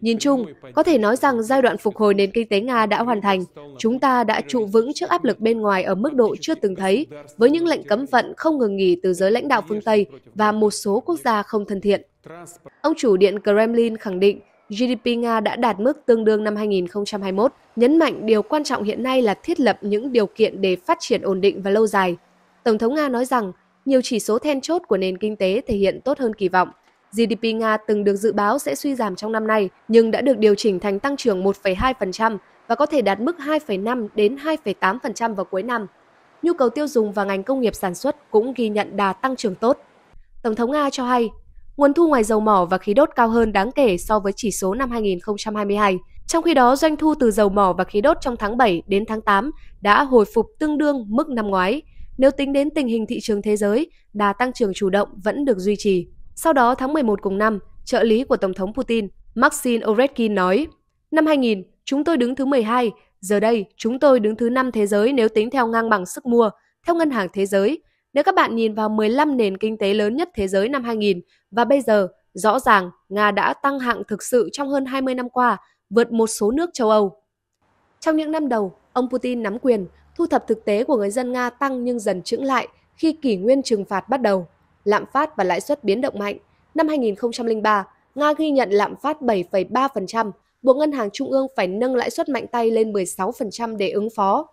Nhìn chung, có thể nói rằng giai đoạn phục hồi nền kinh tế Nga đã hoàn thành. Chúng ta đã trụ vững trước áp lực bên ngoài ở mức độ chưa từng thấy, với những lệnh cấm vận không ngừng nghỉ từ giới lãnh đạo phương Tây và một số quốc gia không thân thiện. Ông chủ điện Kremlin khẳng định GDP Nga đã đạt mức tương đương năm 2021, nhấn mạnh điều quan trọng hiện nay là thiết lập những điều kiện để phát triển ổn định và lâu dài. Tổng thống Nga nói rằng nhiều chỉ số then chốt của nền kinh tế thể hiện tốt hơn kỳ vọng. GDP Nga từng được dự báo sẽ suy giảm trong năm nay nhưng đã được điều chỉnh thành tăng trưởng 1,2% và có thể đạt mức 2,5 đến 2,8% vào cuối năm. Nhu cầu tiêu dùng và ngành công nghiệp sản xuất cũng ghi nhận đà tăng trưởng tốt. Tổng thống Nga cho hay Nguồn thu ngoài dầu mỏ và khí đốt cao hơn đáng kể so với chỉ số năm 2022. Trong khi đó, doanh thu từ dầu mỏ và khí đốt trong tháng 7 đến tháng 8 đã hồi phục tương đương mức năm ngoái. Nếu tính đến tình hình thị trường thế giới, đà tăng trưởng chủ động vẫn được duy trì. Sau đó, tháng 11 cùng năm, trợ lý của Tổng thống Putin, Maxim Oretkin nói, Năm 2000, chúng tôi đứng thứ 12, giờ đây chúng tôi đứng thứ 5 thế giới nếu tính theo ngang bằng sức mua, theo Ngân hàng Thế giới, nếu các bạn nhìn vào 15 nền kinh tế lớn nhất thế giới năm 2000 và bây giờ, rõ ràng Nga đã tăng hạng thực sự trong hơn 20 năm qua, vượt một số nước châu Âu. Trong những năm đầu, ông Putin nắm quyền, thu thập thực tế của người dân Nga tăng nhưng dần chững lại khi kỷ nguyên trừng phạt bắt đầu. Lạm phát và lãi suất biến động mạnh. Năm 2003, Nga ghi nhận lạm phát 7,3%, buộc Ngân hàng Trung ương phải nâng lãi suất mạnh tay lên 16% để ứng phó.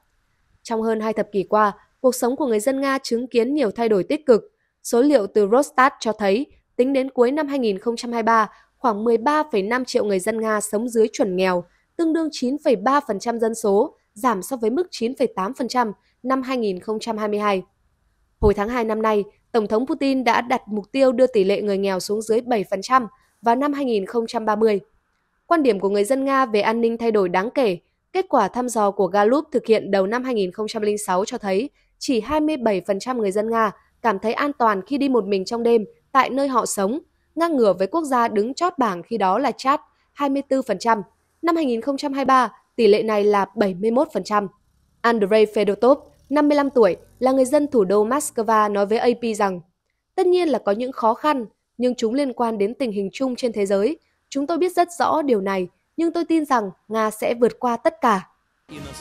Trong hơn hai thập kỷ qua, cuộc sống của người dân Nga chứng kiến nhiều thay đổi tích cực. Số liệu từ Rostat cho thấy, tính đến cuối năm 2023, khoảng 13,5 triệu người dân Nga sống dưới chuẩn nghèo, tương đương 9,3% dân số, giảm so với mức 9,8% năm 2022. Hồi tháng 2 năm nay, Tổng thống Putin đã đặt mục tiêu đưa tỷ lệ người nghèo xuống dưới 7% vào năm 2030. Quan điểm của người dân Nga về an ninh thay đổi đáng kể. Kết quả thăm dò của Gallup thực hiện đầu năm 2006 cho thấy chỉ 27% người dân Nga cảm thấy an toàn khi đi một mình trong đêm tại nơi họ sống, ngang ngửa với quốc gia đứng chót bảng khi đó là Chad 24%. Năm 2023, tỷ lệ này là 71%. Andrei Fedotov, 55 tuổi, là người dân thủ đô Moscow nói với AP rằng Tất nhiên là có những khó khăn, nhưng chúng liên quan đến tình hình chung trên thế giới. Chúng tôi biết rất rõ điều này, nhưng tôi tin rằng Nga sẽ vượt qua tất cả.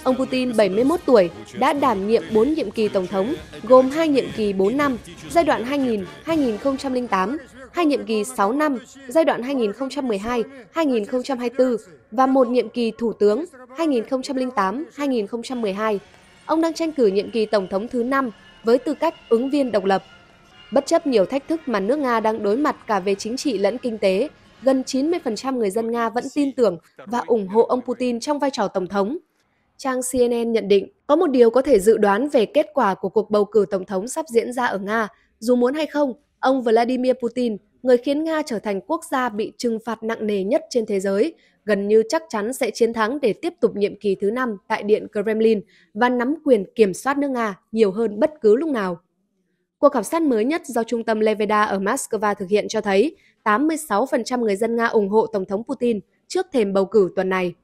Ông Putin, 71 tuổi, đã đảm nhiệm 4 nhiệm kỳ Tổng thống, gồm 2 nhiệm kỳ 4 năm, giai đoạn 2000-2008, 2 nhiệm kỳ 6 năm, giai đoạn 2012-2024 và một nhiệm kỳ Thủ tướng 2008-2012. Ông đang tranh cử nhiệm kỳ Tổng thống thứ 5 với tư cách ứng viên độc lập. Bất chấp nhiều thách thức mà nước Nga đang đối mặt cả về chính trị lẫn kinh tế, gần 90% người dân Nga vẫn tin tưởng và ủng hộ ông Putin trong vai trò Tổng thống. Trang CNN nhận định, có một điều có thể dự đoán về kết quả của cuộc bầu cử tổng thống sắp diễn ra ở Nga. Dù muốn hay không, ông Vladimir Putin, người khiến Nga trở thành quốc gia bị trừng phạt nặng nề nhất trên thế giới, gần như chắc chắn sẽ chiến thắng để tiếp tục nhiệm kỳ thứ năm tại Điện Kremlin và nắm quyền kiểm soát nước Nga nhiều hơn bất cứ lúc nào. Cuộc khảo sát mới nhất do Trung tâm Levada ở Moscow thực hiện cho thấy 86% người dân Nga ủng hộ Tổng thống Putin trước thềm bầu cử tuần này.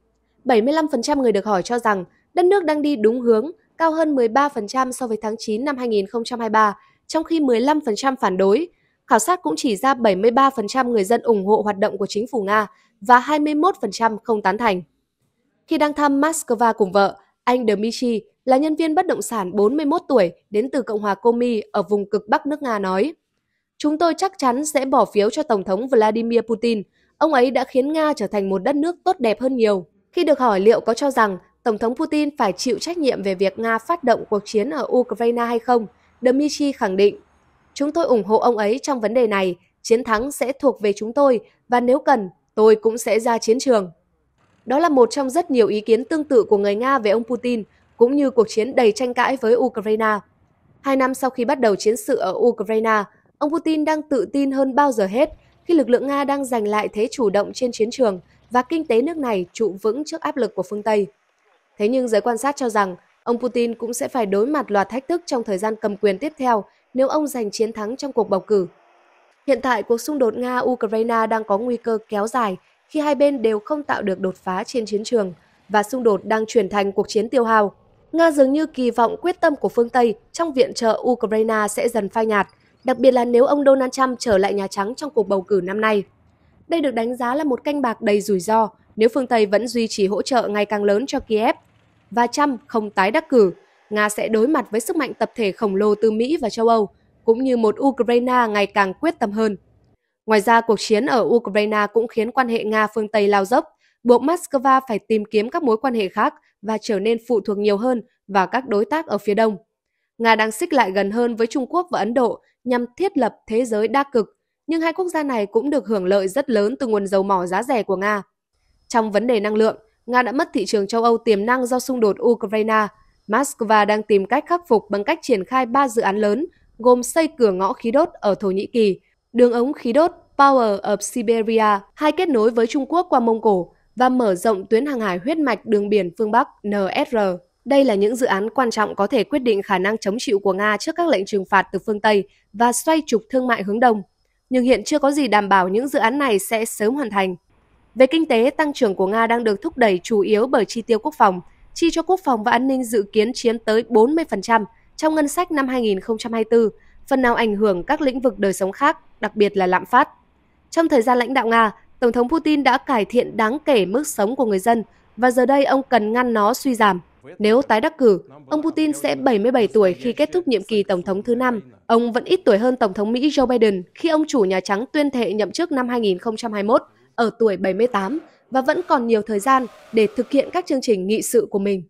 75% người được hỏi cho rằng đất nước đang đi đúng hướng, cao hơn 13% so với tháng 9 năm 2023, trong khi 15% phản đối. Khảo sát cũng chỉ ra 73% người dân ủng hộ hoạt động của chính phủ Nga và 21% không tán thành. Khi đang thăm Moscow cùng vợ, anh Dmitry là nhân viên bất động sản 41 tuổi đến từ Cộng hòa Komi ở vùng cực Bắc nước Nga nói. Chúng tôi chắc chắn sẽ bỏ phiếu cho Tổng thống Vladimir Putin. Ông ấy đã khiến Nga trở thành một đất nước tốt đẹp hơn nhiều. Khi được hỏi liệu có cho rằng Tổng thống Putin phải chịu trách nhiệm về việc Nga phát động cuộc chiến ở Ukraine hay không, Dmitry khẳng định, chúng tôi ủng hộ ông ấy trong vấn đề này, chiến thắng sẽ thuộc về chúng tôi và nếu cần, tôi cũng sẽ ra chiến trường. Đó là một trong rất nhiều ý kiến tương tự của người Nga về ông Putin, cũng như cuộc chiến đầy tranh cãi với Ukraine. Hai năm sau khi bắt đầu chiến sự ở Ukraine, ông Putin đang tự tin hơn bao giờ hết khi lực lượng Nga đang giành lại thế chủ động trên chiến trường – và kinh tế nước này trụ vững trước áp lực của phương Tây. Thế nhưng giới quan sát cho rằng ông Putin cũng sẽ phải đối mặt loạt thách thức trong thời gian cầm quyền tiếp theo nếu ông giành chiến thắng trong cuộc bầu cử. Hiện tại, cuộc xung đột Nga-Ukraine đang có nguy cơ kéo dài khi hai bên đều không tạo được đột phá trên chiến trường và xung đột đang chuyển thành cuộc chiến tiêu hao. Nga dường như kỳ vọng quyết tâm của phương Tây trong viện trợ Ukraine sẽ dần phai nhạt, đặc biệt là nếu ông Donald Trump trở lại Nhà Trắng trong cuộc bầu cử năm nay. Đây được đánh giá là một canh bạc đầy rủi ro nếu phương Tây vẫn duy trì hỗ trợ ngày càng lớn cho Kiev và Trump không tái đắc cử, Nga sẽ đối mặt với sức mạnh tập thể khổng lồ từ Mỹ và châu Âu, cũng như một Ukraine ngày càng quyết tâm hơn. Ngoài ra, cuộc chiến ở Ukraine cũng khiến quan hệ Nga-phương Tây lao dốc, buộc Moscow phải tìm kiếm các mối quan hệ khác và trở nên phụ thuộc nhiều hơn vào các đối tác ở phía đông. Nga đang xích lại gần hơn với Trung Quốc và Ấn Độ nhằm thiết lập thế giới đa cực nhưng hai quốc gia này cũng được hưởng lợi rất lớn từ nguồn dầu mỏ giá rẻ của Nga. Trong vấn đề năng lượng, Nga đã mất thị trường châu Âu tiềm năng do xung đột Ukraine. Moscow đang tìm cách khắc phục bằng cách triển khai ba dự án lớn, gồm xây cửa ngõ khí đốt ở Thổ Nhĩ Kỳ, đường ống khí đốt Power of Siberia, hai kết nối với Trung Quốc qua Mông Cổ và mở rộng tuyến hàng hải huyết mạch đường biển phương Bắc NSR. Đây là những dự án quan trọng có thể quyết định khả năng chống chịu của Nga trước các lệnh trừng phạt từ phương Tây và xoay trục thương mại hướng Đông nhưng hiện chưa có gì đảm bảo những dự án này sẽ sớm hoàn thành. Về kinh tế, tăng trưởng của Nga đang được thúc đẩy chủ yếu bởi chi tiêu quốc phòng. Chi cho quốc phòng và an ninh dự kiến chiếm tới 40% trong ngân sách năm 2024, phần nào ảnh hưởng các lĩnh vực đời sống khác, đặc biệt là lạm phát. Trong thời gian lãnh đạo Nga, Tổng thống Putin đã cải thiện đáng kể mức sống của người dân và giờ đây ông cần ngăn nó suy giảm. Nếu tái đắc cử, ông Putin sẽ 77 tuổi khi kết thúc nhiệm kỳ Tổng thống thứ năm. Ông vẫn ít tuổi hơn Tổng thống Mỹ Joe Biden khi ông chủ Nhà Trắng tuyên thệ nhậm chức năm 2021 ở tuổi 78 và vẫn còn nhiều thời gian để thực hiện các chương trình nghị sự của mình.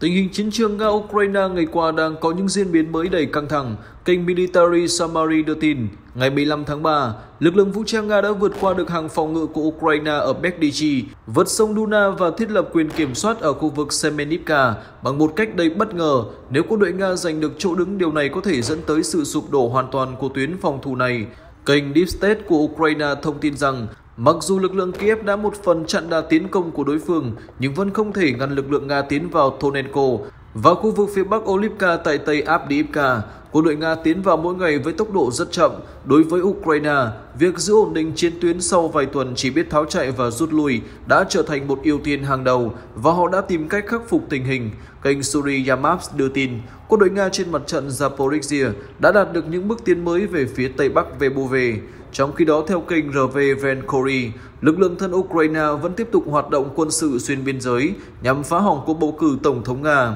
Tình hình chiến trường Nga-Ukraine ngày qua đang có những diễn biến mới đầy căng thẳng Kênh Military Summary đưa tin, ngày 15 tháng 3, lực lượng vũ trang Nga đã vượt qua được hàng phòng ngự của Ukraine ở Bekdichi, vượt sông Duna và thiết lập quyền kiểm soát ở khu vực Semenivka bằng một cách đầy bất ngờ. Nếu quân đội Nga giành được chỗ đứng, điều này có thể dẫn tới sự sụp đổ hoàn toàn của tuyến phòng thủ này. Kênh Deep State của Ukraine thông tin rằng Mặc dù lực lượng Kiev đã một phần chặn đà tiến công của đối phương, nhưng vẫn không thể ngăn lực lượng Nga tiến vào Tonenko và khu vực phía bắc Olivka tại Tây Abdiivka. Quân đội Nga tiến vào mỗi ngày với tốc độ rất chậm. Đối với Ukraine, việc giữ ổn định chiến tuyến sau vài tuần chỉ biết tháo chạy và rút lui đã trở thành một ưu tiên hàng đầu và họ đã tìm cách khắc phục tình hình. Kênh Suri Yamaps đưa tin, quân đội Nga trên mặt trận Zaporizhia đã đạt được những bước tiến mới về phía Tây Bắc về về. Trong khi đó, theo kênh RV Venkory, lực lượng thân Ukraine vẫn tiếp tục hoạt động quân sự xuyên biên giới nhằm phá hỏng cuộc bầu cử Tổng thống Nga.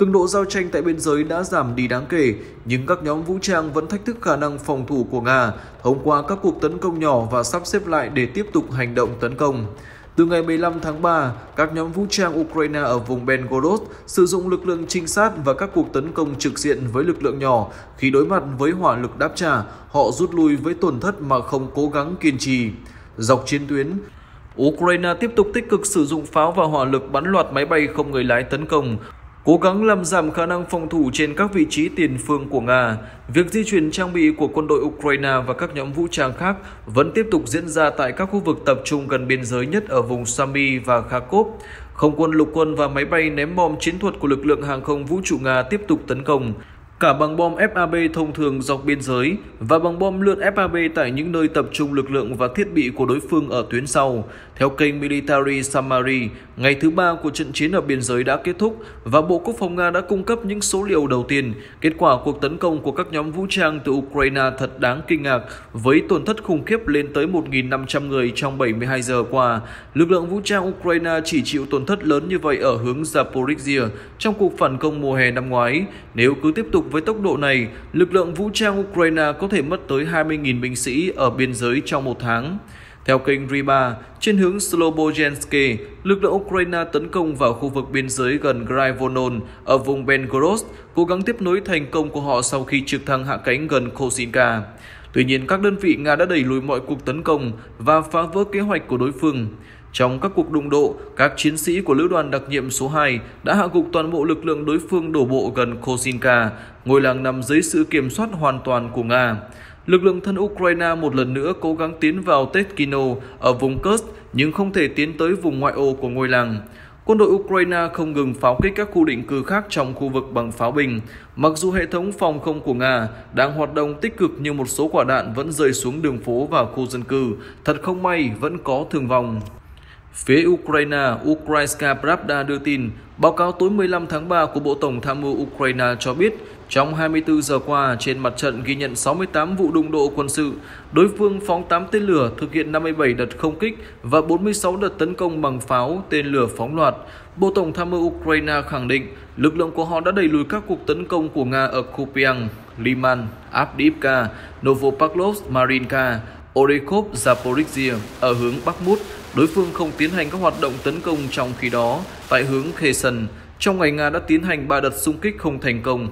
Cường độ giao tranh tại biên giới đã giảm đi đáng kể, nhưng các nhóm vũ trang vẫn thách thức khả năng phòng thủ của Nga thông qua các cuộc tấn công nhỏ và sắp xếp lại để tiếp tục hành động tấn công. Từ ngày 15 tháng 3, các nhóm vũ trang Ukraine ở vùng Belgorod sử dụng lực lượng trinh sát và các cuộc tấn công trực diện với lực lượng nhỏ. Khi đối mặt với hỏa lực đáp trả, họ rút lui với tổn thất mà không cố gắng kiên trì. Dọc chiến tuyến, Ukraine tiếp tục tích cực sử dụng pháo và hỏa lực bắn loạt máy bay không người lái tấn công, Cố gắng làm giảm khả năng phòng thủ trên các vị trí tiền phương của Nga, việc di chuyển trang bị của quân đội Ukraine và các nhóm vũ trang khác vẫn tiếp tục diễn ra tại các khu vực tập trung gần biên giới nhất ở vùng Sami và Kharkov. Không quân lục quân và máy bay ném bom chiến thuật của lực lượng hàng không vũ trụ Nga tiếp tục tấn công, Cả bằng bom FAB thông thường dọc biên giới và bằng bom lượn FAB tại những nơi tập trung lực lượng và thiết bị của đối phương ở tuyến sau. Theo kênh Military Summary, ngày thứ ba của trận chiến ở biên giới đã kết thúc và Bộ Quốc phòng Nga đã cung cấp những số liệu đầu tiên. Kết quả cuộc tấn công của các nhóm vũ trang từ Ukraine thật đáng kinh ngạc với tổn thất khủng khiếp lên tới 1.500 người trong 72 giờ qua. Lực lượng vũ trang Ukraine chỉ chịu tổn thất lớn như vậy ở hướng Zaporizhia trong cuộc phản công mùa hè năm ngoái. Nếu cứ tiếp tục với tốc độ này, lực lượng vũ trang Ukraine có thể mất tới 20.000 binh sĩ ở biên giới trong một tháng. Theo kênh Riba, trên hướng Slobozhensky, lực lượng Ukraine tấn công vào khu vực biên giới gần Graivonon ở vùng Belgorod, cố gắng tiếp nối thành công của họ sau khi trực thăng hạ cánh gần Kosinka. Tuy nhiên, các đơn vị Nga đã đẩy lùi mọi cuộc tấn công và phá vỡ kế hoạch của đối phương. Trong các cuộc đụng độ, các chiến sĩ của lữ đoàn đặc nhiệm số 2 đã hạ gục toàn bộ lực lượng đối phương đổ bộ gần Kosinka, ngôi làng nằm dưới sự kiểm soát hoàn toàn của Nga. Lực lượng thân Ukraine một lần nữa cố gắng tiến vào Tetkino ở vùng Kursk nhưng không thể tiến tới vùng ngoại ô của ngôi làng. Quân đội Ukraine không ngừng pháo kích các khu định cư khác trong khu vực bằng pháo binh, mặc dù hệ thống phòng không của Nga đang hoạt động tích cực nhưng một số quả đạn vẫn rơi xuống đường phố và khu dân cư. Thật không may vẫn có thương vong. Phía Ukraine, Ukrainska Pravda đưa tin, báo cáo tối 15 tháng 3 của Bộ Tổng tham mưu Ukraine cho biết, trong 24 giờ qua, trên mặt trận ghi nhận 68 vụ đụng độ quân sự, đối phương phóng 8 tên lửa, thực hiện 57 đợt không kích và 46 đợt tấn công bằng pháo, tên lửa phóng loạt. Bộ Tổng tham mưu Ukraine khẳng định, lực lượng của họ đã đẩy lùi các cuộc tấn công của Nga ở Kupiang, Liman, Avdiivka, Novopaklovsk, Marinka, Orekhov, Zaporizhia ở hướng Bắc Mút Đối phương không tiến hành các hoạt động tấn công trong khi đó tại hướng Kherson. Trong ngày Nga đã tiến hành 3 đợt xung kích không thành công.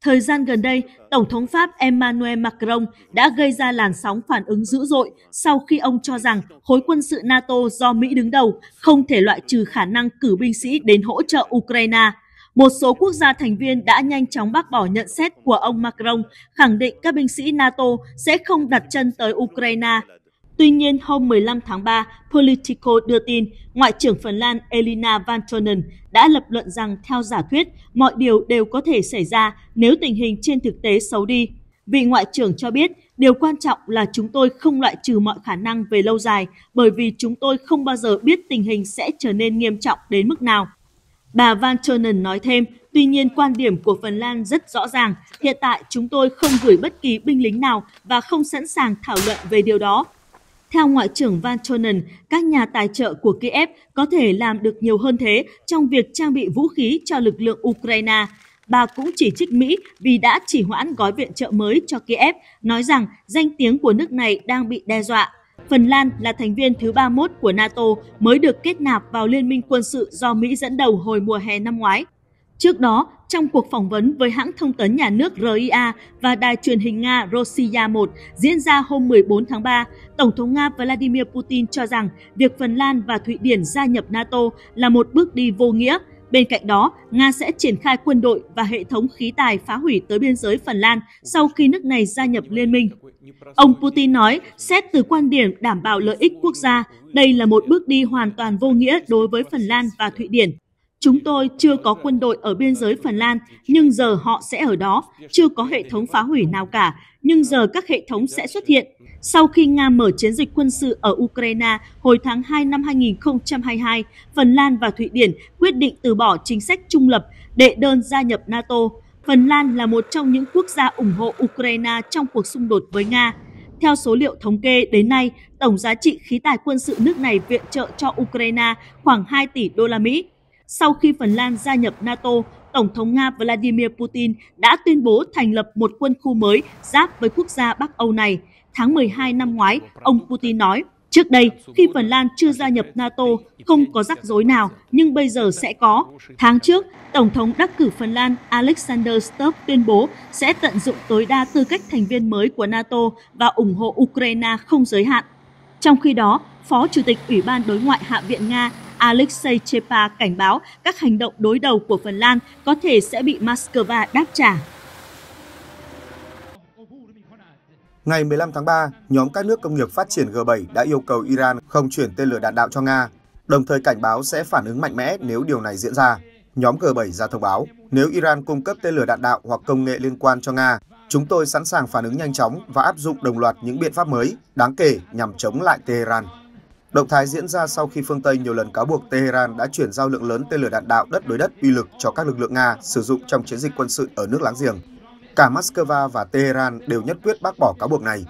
Thời gian gần đây, Tổng thống Pháp Emmanuel Macron đã gây ra làn sóng phản ứng dữ dội sau khi ông cho rằng khối quân sự NATO do Mỹ đứng đầu không thể loại trừ khả năng cử binh sĩ đến hỗ trợ Ukraine một số quốc gia thành viên đã nhanh chóng bác bỏ nhận xét của ông Macron, khẳng định các binh sĩ NATO sẽ không đặt chân tới Ukraine. Tuy nhiên, hôm 15 tháng 3, Politico đưa tin Ngoại trưởng Phần Lan Elina Vantonen đã lập luận rằng theo giả thuyết, mọi điều đều có thể xảy ra nếu tình hình trên thực tế xấu đi. Vị Ngoại trưởng cho biết, điều quan trọng là chúng tôi không loại trừ mọi khả năng về lâu dài bởi vì chúng tôi không bao giờ biết tình hình sẽ trở nên nghiêm trọng đến mức nào. Bà Van Chonen nói thêm, tuy nhiên quan điểm của Phần Lan rất rõ ràng, hiện tại chúng tôi không gửi bất kỳ binh lính nào và không sẵn sàng thảo luận về điều đó. Theo Ngoại trưởng Van Chonen, các nhà tài trợ của Kiev có thể làm được nhiều hơn thế trong việc trang bị vũ khí cho lực lượng Ukraine. Bà cũng chỉ trích Mỹ vì đã chỉ hoãn gói viện trợ mới cho Kiev, nói rằng danh tiếng của nước này đang bị đe dọa. Phần Lan là thành viên thứ 31 của NATO mới được kết nạp vào Liên minh quân sự do Mỹ dẫn đầu hồi mùa hè năm ngoái. Trước đó, trong cuộc phỏng vấn với hãng thông tấn nhà nước RIA và đài truyền hình Nga Rossiya 1 diễn ra hôm 14 tháng 3, Tổng thống Nga Vladimir Putin cho rằng việc Phần Lan và Thụy Điển gia nhập NATO là một bước đi vô nghĩa Bên cạnh đó, Nga sẽ triển khai quân đội và hệ thống khí tài phá hủy tới biên giới Phần Lan sau khi nước này gia nhập liên minh. Ông Putin nói, xét từ quan điểm đảm bảo lợi ích quốc gia, đây là một bước đi hoàn toàn vô nghĩa đối với Phần Lan và Thụy Điển. Chúng tôi chưa có quân đội ở biên giới Phần Lan, nhưng giờ họ sẽ ở đó, chưa có hệ thống phá hủy nào cả, nhưng giờ các hệ thống sẽ xuất hiện sau khi Nga mở chiến dịch quân sự ở Ukraine hồi tháng 2 năm 2022, Phần Lan và Thụy Điển quyết định từ bỏ chính sách trung lập đệ đơn gia nhập NATO. Phần Lan là một trong những quốc gia ủng hộ Ukraine trong cuộc xung đột với Nga. Theo số liệu thống kê đến nay, tổng giá trị khí tài quân sự nước này viện trợ cho Ukraine khoảng 2 tỷ đô la Mỹ. Sau khi Phần Lan gia nhập NATO, Tổng thống Nga Vladimir Putin đã tuyên bố thành lập một quân khu mới giáp với quốc gia Bắc Âu này – tháng 12 năm ngoái, ông Putin nói, trước đây khi Phần Lan chưa gia nhập NATO không có rắc rối nào nhưng bây giờ sẽ có. Tháng trước, Tổng thống đắc cử Phần Lan Alexander Stubb tuyên bố sẽ tận dụng tối đa tư cách thành viên mới của NATO và ủng hộ Ukraine không giới hạn. Trong khi đó, Phó Chủ tịch Ủy ban Đối ngoại Hạ viện Nga Alexei Chepa cảnh báo các hành động đối đầu của Phần Lan có thể sẽ bị Moscow đáp trả. Ngày 15 tháng 3, nhóm các nước công nghiệp phát triển G7 đã yêu cầu Iran không chuyển tên lửa đạn đạo cho Nga, đồng thời cảnh báo sẽ phản ứng mạnh mẽ nếu điều này diễn ra. Nhóm G7 ra thông báo, nếu Iran cung cấp tên lửa đạn đạo hoặc công nghệ liên quan cho Nga, chúng tôi sẵn sàng phản ứng nhanh chóng và áp dụng đồng loạt những biện pháp mới đáng kể nhằm chống lại Tehran. Động thái diễn ra sau khi phương Tây nhiều lần cáo buộc Tehran đã chuyển giao lượng lớn tên lửa đạn đạo đất đối đất uy lực cho các lực lượng Nga sử dụng trong chiến dịch quân sự ở nước láng giềng. Cả Moscow và Tehran đều nhất quyết bác bỏ cáo buộc này.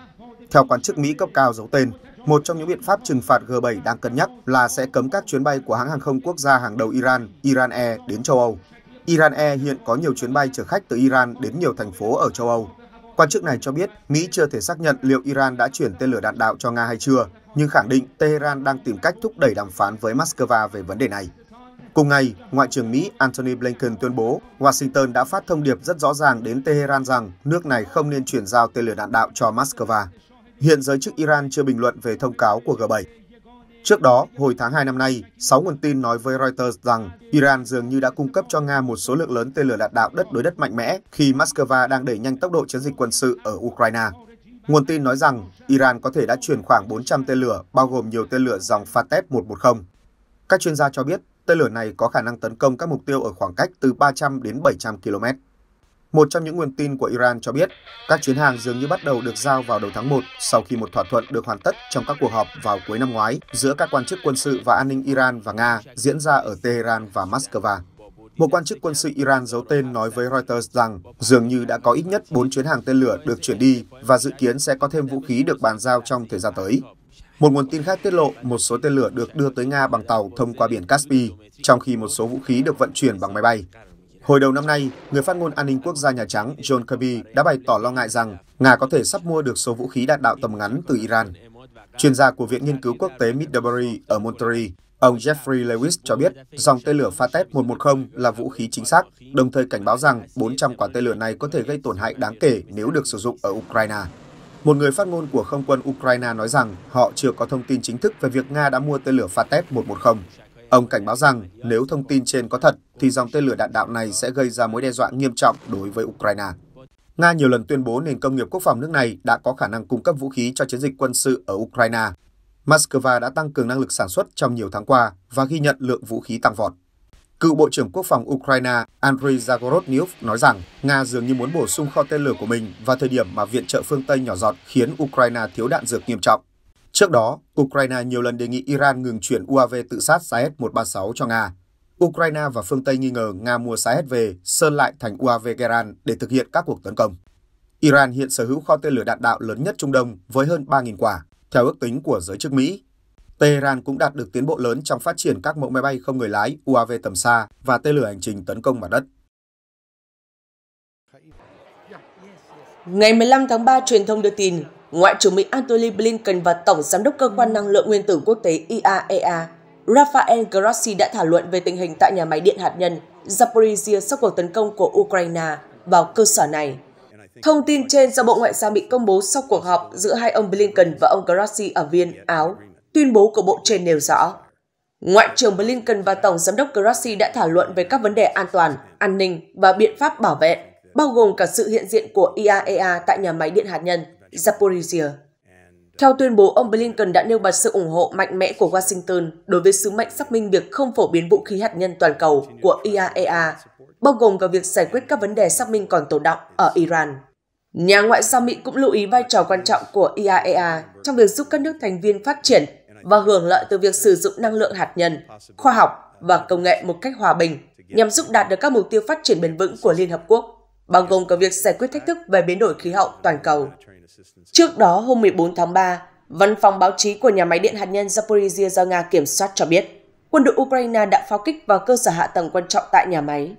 Theo quan chức Mỹ cấp cao giấu tên, một trong những biện pháp trừng phạt G7 đang cân nhắc là sẽ cấm các chuyến bay của hãng hàng không quốc gia hàng đầu Iran, Iran Air đến châu Âu. Iran Air hiện có nhiều chuyến bay chở khách từ Iran đến nhiều thành phố ở châu Âu. Quan chức này cho biết Mỹ chưa thể xác nhận liệu Iran đã chuyển tên lửa đạn đạo cho Nga hay chưa, nhưng khẳng định Tehran đang tìm cách thúc đẩy đàm phán với Moscow về vấn đề này. Cùng ngày, Ngoại trưởng Mỹ Antony Blinken tuyên bố Washington đã phát thông điệp rất rõ ràng đến Tehran rằng nước này không nên chuyển giao tên lửa đạn đạo cho Moscow. Hiện giới chức Iran chưa bình luận về thông cáo của G7. Trước đó, hồi tháng 2 năm nay, 6 nguồn tin nói với Reuters rằng Iran dường như đã cung cấp cho Nga một số lượng lớn tên lửa đạn đạo đất đối đất mạnh mẽ khi Moscow đang đẩy nhanh tốc độ chiến dịch quân sự ở Ukraine. Nguồn tin nói rằng Iran có thể đã chuyển khoảng 400 tên lửa, bao gồm nhiều tên lửa dòng Fateh-110. Các chuyên gia cho biết tên lửa này có khả năng tấn công các mục tiêu ở khoảng cách từ 300 đến 700 km. Một trong những nguồn tin của Iran cho biết, các chuyến hàng dường như bắt đầu được giao vào đầu tháng 1 sau khi một thỏa thuận được hoàn tất trong các cuộc họp vào cuối năm ngoái giữa các quan chức quân sự và an ninh Iran và Nga diễn ra ở Tehran và Moscow. Một quan chức quân sự Iran giấu tên nói với Reuters rằng dường như đã có ít nhất 4 chuyến hàng tên lửa được chuyển đi và dự kiến sẽ có thêm vũ khí được bàn giao trong thời gian tới. Một nguồn tin khác tiết lộ một số tên lửa được đưa tới Nga bằng tàu thông qua biển Caspi, trong khi một số vũ khí được vận chuyển bằng máy bay. Hồi đầu năm nay, người phát ngôn an ninh quốc gia Nhà Trắng John Kirby đã bày tỏ lo ngại rằng Nga có thể sắp mua được số vũ khí đạn đạo tầm ngắn từ Iran. Chuyên gia của Viện Nghiên cứu Quốc tế Middlebury ở Monterey, ông Jeffrey Lewis cho biết dòng tên lửa Fateh-110 là vũ khí chính xác, đồng thời cảnh báo rằng 400 quả tên lửa này có thể gây tổn hại đáng kể nếu được sử dụng ở Ukraine. Một người phát ngôn của không quân Ukraine nói rằng họ chưa có thông tin chính thức về việc Nga đã mua tên lửa Fatep-110. Ông cảnh báo rằng nếu thông tin trên có thật, thì dòng tên lửa đạn đạo này sẽ gây ra mối đe dọa nghiêm trọng đối với Ukraine. Nga nhiều lần tuyên bố nền công nghiệp quốc phòng nước này đã có khả năng cung cấp vũ khí cho chiến dịch quân sự ở Ukraine. Moscow đã tăng cường năng lực sản xuất trong nhiều tháng qua và ghi nhận lượng vũ khí tăng vọt. Cựu Bộ trưởng Quốc phòng Ukraine Andriy Zagorodnyuk nói rằng Nga dường như muốn bổ sung kho tên lửa của mình vào thời điểm mà viện trợ phương Tây nhỏ giọt khiến Ukraine thiếu đạn dược nghiêm trọng. Trước đó, Ukraine nhiều lần đề nghị Iran ngừng chuyển UAV tự sát Sahed-136 cho Nga. Ukraine và phương Tây nghi ngờ Nga mua Sahed về, sơn lại thành UAV Geran để thực hiện các cuộc tấn công. Iran hiện sở hữu kho tên lửa đạn đạo lớn nhất Trung Đông với hơn 3.000 quả. Theo ước tính của giới chức Mỹ, Tehran cũng đạt được tiến bộ lớn trong phát triển các mẫu máy bay không người lái UAV tầm xa và tên lửa hành trình tấn công mặt đất. Ngày 15 tháng 3, truyền thông đưa tin, Ngoại trưởng Mỹ Antony Blinken và Tổng Giám đốc Cơ quan Năng lượng Nguyên tử Quốc tế IAEA e Rafael Grossi đã thảo luận về tình hình tại nhà máy điện hạt nhân Zaporizhia sau cuộc tấn công của Ukraine vào cơ sở này. Thông tin trên do Bộ Ngoại giao Mỹ công bố sau cuộc họp giữa hai ông Blinken và ông Grossi ở Viên, Áo Tuyên bố của Bộ trên nêu rõ, Ngoại trưởng Blinken và Tổng giám đốc Grassi đã thảo luận về các vấn đề an toàn, an ninh và biện pháp bảo vệ, bao gồm cả sự hiện diện của IAEA e tại nhà máy điện hạt nhân Zaporizhia. Theo tuyên bố, ông Blinken đã nêu bật sự ủng hộ mạnh mẽ của Washington đối với sứ mệnh xác minh việc không phổ biến vũ khí hạt nhân toàn cầu của IAEA, e bao gồm cả việc giải quyết các vấn đề xác minh còn tồn động ở Iran. Nhà ngoại giao Mỹ cũng lưu ý vai trò quan trọng của IAEA e trong việc giúp các nước thành viên phát triển và hưởng lợi từ việc sử dụng năng lượng hạt nhân, khoa học và công nghệ một cách hòa bình nhằm giúp đạt được các mục tiêu phát triển bền vững của Liên Hợp Quốc, bao gồm cả việc giải quyết thách thức về biến đổi khí hậu toàn cầu. Trước đó, hôm 14 tháng 3, văn phòng báo chí của nhà máy điện hạt nhân Zaporizhia do Nga kiểm soát cho biết, quân đội Ukraine đã pháo kích vào cơ sở hạ tầng quan trọng tại nhà máy.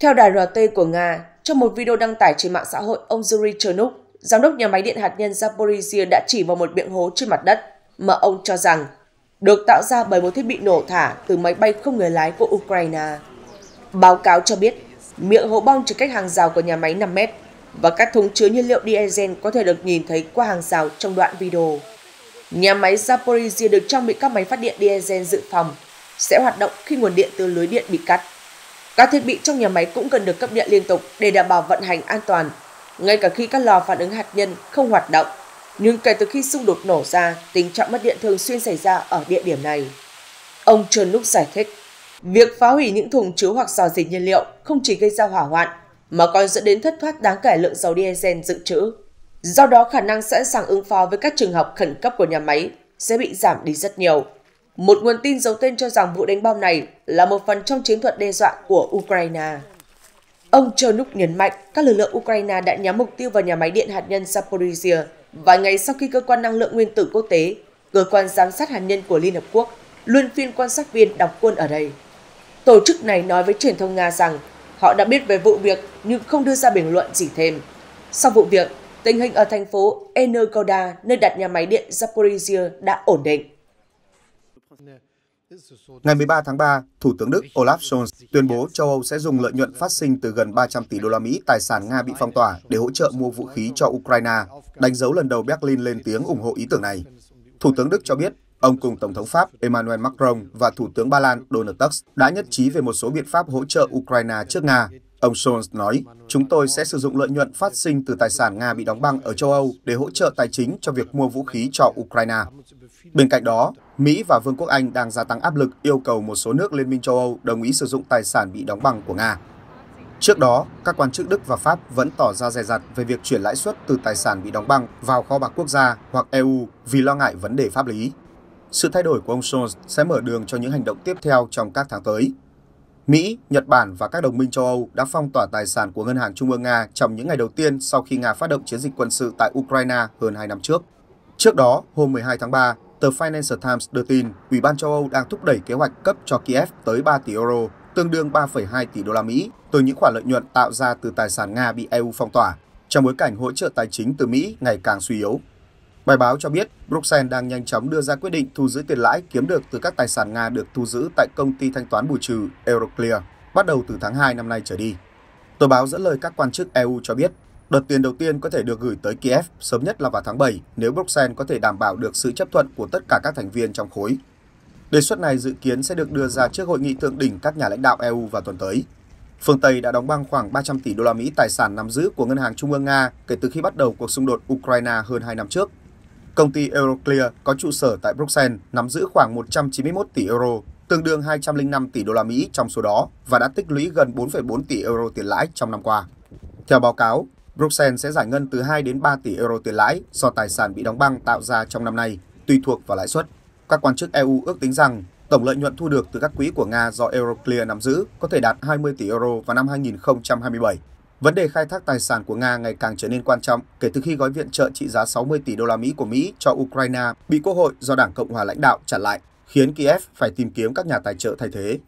Theo đài RT của Nga, trong một video đăng tải trên mạng xã hội, ông Yuri Chernuk, giám đốc nhà máy điện hạt nhân Zaporizhia đã chỉ vào một miệng hố trên mặt đất mà ông cho rằng được tạo ra bởi một thiết bị nổ thả từ máy bay không người lái của Ukraine. Báo cáo cho biết, miệng hố bong chỉ cách hàng rào của nhà máy 5 mét và các thùng chứa nhiên liệu diesel có thể được nhìn thấy qua hàng rào trong đoạn video. Nhà máy Zaporizhia được trang bị các máy phát điện diesel dự phòng sẽ hoạt động khi nguồn điện từ lưới điện bị cắt. Các thiết bị trong nhà máy cũng cần được cấp điện liên tục để đảm bảo vận hành an toàn, ngay cả khi các lò phản ứng hạt nhân không hoạt động. Nhưng kể từ khi xung đột nổ ra, tình trạng mất điện thường xuyên xảy ra ở địa điểm này. Ông Trần Lúc giải thích, việc phá hủy những thùng chứa hoặc giò dịch nhiên liệu không chỉ gây ra hỏa hoạn, mà còn dẫn đến thất thoát đáng kể lượng dầu diesel dự trữ. Do đó khả năng sẵn sàng ứng phó với các trường hợp khẩn cấp của nhà máy sẽ bị giảm đi rất nhiều. Một nguồn tin giấu tên cho rằng vụ đánh bom này là một phần trong chiến thuật đe dọa của Ukraine. Ông Chernuk nhấn mạnh các lực lượng Ukraine đã nhắm mục tiêu vào nhà máy điện hạt nhân Zaporizhia Vài ngày sau khi cơ quan năng lượng nguyên tử quốc tế, cơ quan giám sát hạt nhân của Liên Hợp Quốc luân phiên quan sát viên đọc quân ở đây. Tổ chức này nói với truyền thông Nga rằng họ đã biết về vụ việc nhưng không đưa ra bình luận gì thêm. Sau vụ việc, tình hình ở thành phố Energoda, nơi đặt nhà máy điện Zaporizhia đã ổn định. Ngày 13 tháng 3, Thủ tướng Đức Olaf Scholz tuyên bố châu Âu sẽ dùng lợi nhuận phát sinh từ gần 300 tỷ đô la Mỹ tài sản Nga bị phong tỏa để hỗ trợ mua vũ khí cho Ukraine, đánh dấu lần đầu Berlin lên tiếng ủng hộ ý tưởng này. Thủ tướng Đức cho biết, ông cùng Tổng thống Pháp Emmanuel Macron và Thủ tướng Ba Lan Donald Tusk đã nhất trí về một số biện pháp hỗ trợ Ukraine trước Nga. Ông Scholz nói, chúng tôi sẽ sử dụng lợi nhuận phát sinh từ tài sản Nga bị đóng băng ở châu Âu để hỗ trợ tài chính cho việc mua vũ khí cho Ukraine. Bên cạnh đó, Mỹ và Vương quốc Anh đang gia tăng áp lực yêu cầu một số nước Liên minh châu Âu đồng ý sử dụng tài sản bị đóng băng của Nga. Trước đó, các quan chức Đức và Pháp vẫn tỏ ra dè dặt về việc chuyển lãi suất từ tài sản bị đóng băng vào kho bạc quốc gia hoặc EU vì lo ngại vấn đề pháp lý. Sự thay đổi của ông Scholz sẽ mở đường cho những hành động tiếp theo trong các tháng tới. Mỹ, Nhật Bản và các đồng minh châu Âu đã phong tỏa tài sản của Ngân hàng Trung ương Nga trong những ngày đầu tiên sau khi Nga phát động chiến dịch quân sự tại Ukraine hơn 2 năm trước. Trước đó, hôm 12 tháng 3, tờ Financial Times đưa tin Ủy ban châu Âu đang thúc đẩy kế hoạch cấp cho Kiev tới 3 tỷ euro, tương đương 3,2 tỷ đô la Mỹ, từ những khoản lợi nhuận tạo ra từ tài sản Nga bị EU phong tỏa, trong bối cảnh hỗ trợ tài chính từ Mỹ ngày càng suy yếu. Bài báo cho biết, Bruxelles đang nhanh chóng đưa ra quyết định thu giữ tiền lãi kiếm được từ các tài sản Nga được thu giữ tại công ty thanh toán bù trừ Euroclear, bắt đầu từ tháng 2 năm nay trở đi. Tờ báo dẫn lời các quan chức EU cho biết, Đợt tiền đầu tiên có thể được gửi tới Kiev sớm nhất là vào tháng 7 nếu Bruxelles có thể đảm bảo được sự chấp thuận của tất cả các thành viên trong khối. Đề xuất này dự kiến sẽ được đưa ra trước hội nghị thượng đỉnh các nhà lãnh đạo EU vào tuần tới. Phương Tây đã đóng băng khoảng 300 tỷ đô la Mỹ tài sản nắm giữ của Ngân hàng Trung ương Nga kể từ khi bắt đầu cuộc xung đột Ukraine hơn 2 năm trước. Công ty Euroclear có trụ sở tại Bruxelles nắm giữ khoảng 191 tỷ euro, tương đương 205 tỷ đô la Mỹ trong số đó và đã tích lũy gần 4,4 tỷ euro tiền lãi trong năm qua. Theo báo cáo, Bruxelles sẽ giải ngân từ 2 đến 3 tỷ euro tiền lãi do tài sản bị đóng băng tạo ra trong năm nay, tùy thuộc vào lãi suất. Các quan chức EU ước tính rằng tổng lợi nhuận thu được từ các quỹ của Nga do Euroclear nắm giữ có thể đạt 20 tỷ euro vào năm 2027. Vấn đề khai thác tài sản của Nga ngày càng trở nên quan trọng kể từ khi gói viện trợ trị giá 60 tỷ đô la Mỹ của Mỹ cho Ukraine bị Quốc hội do Đảng Cộng hòa lãnh đạo chặn lại, khiến Kiev phải tìm kiếm các nhà tài trợ thay thế.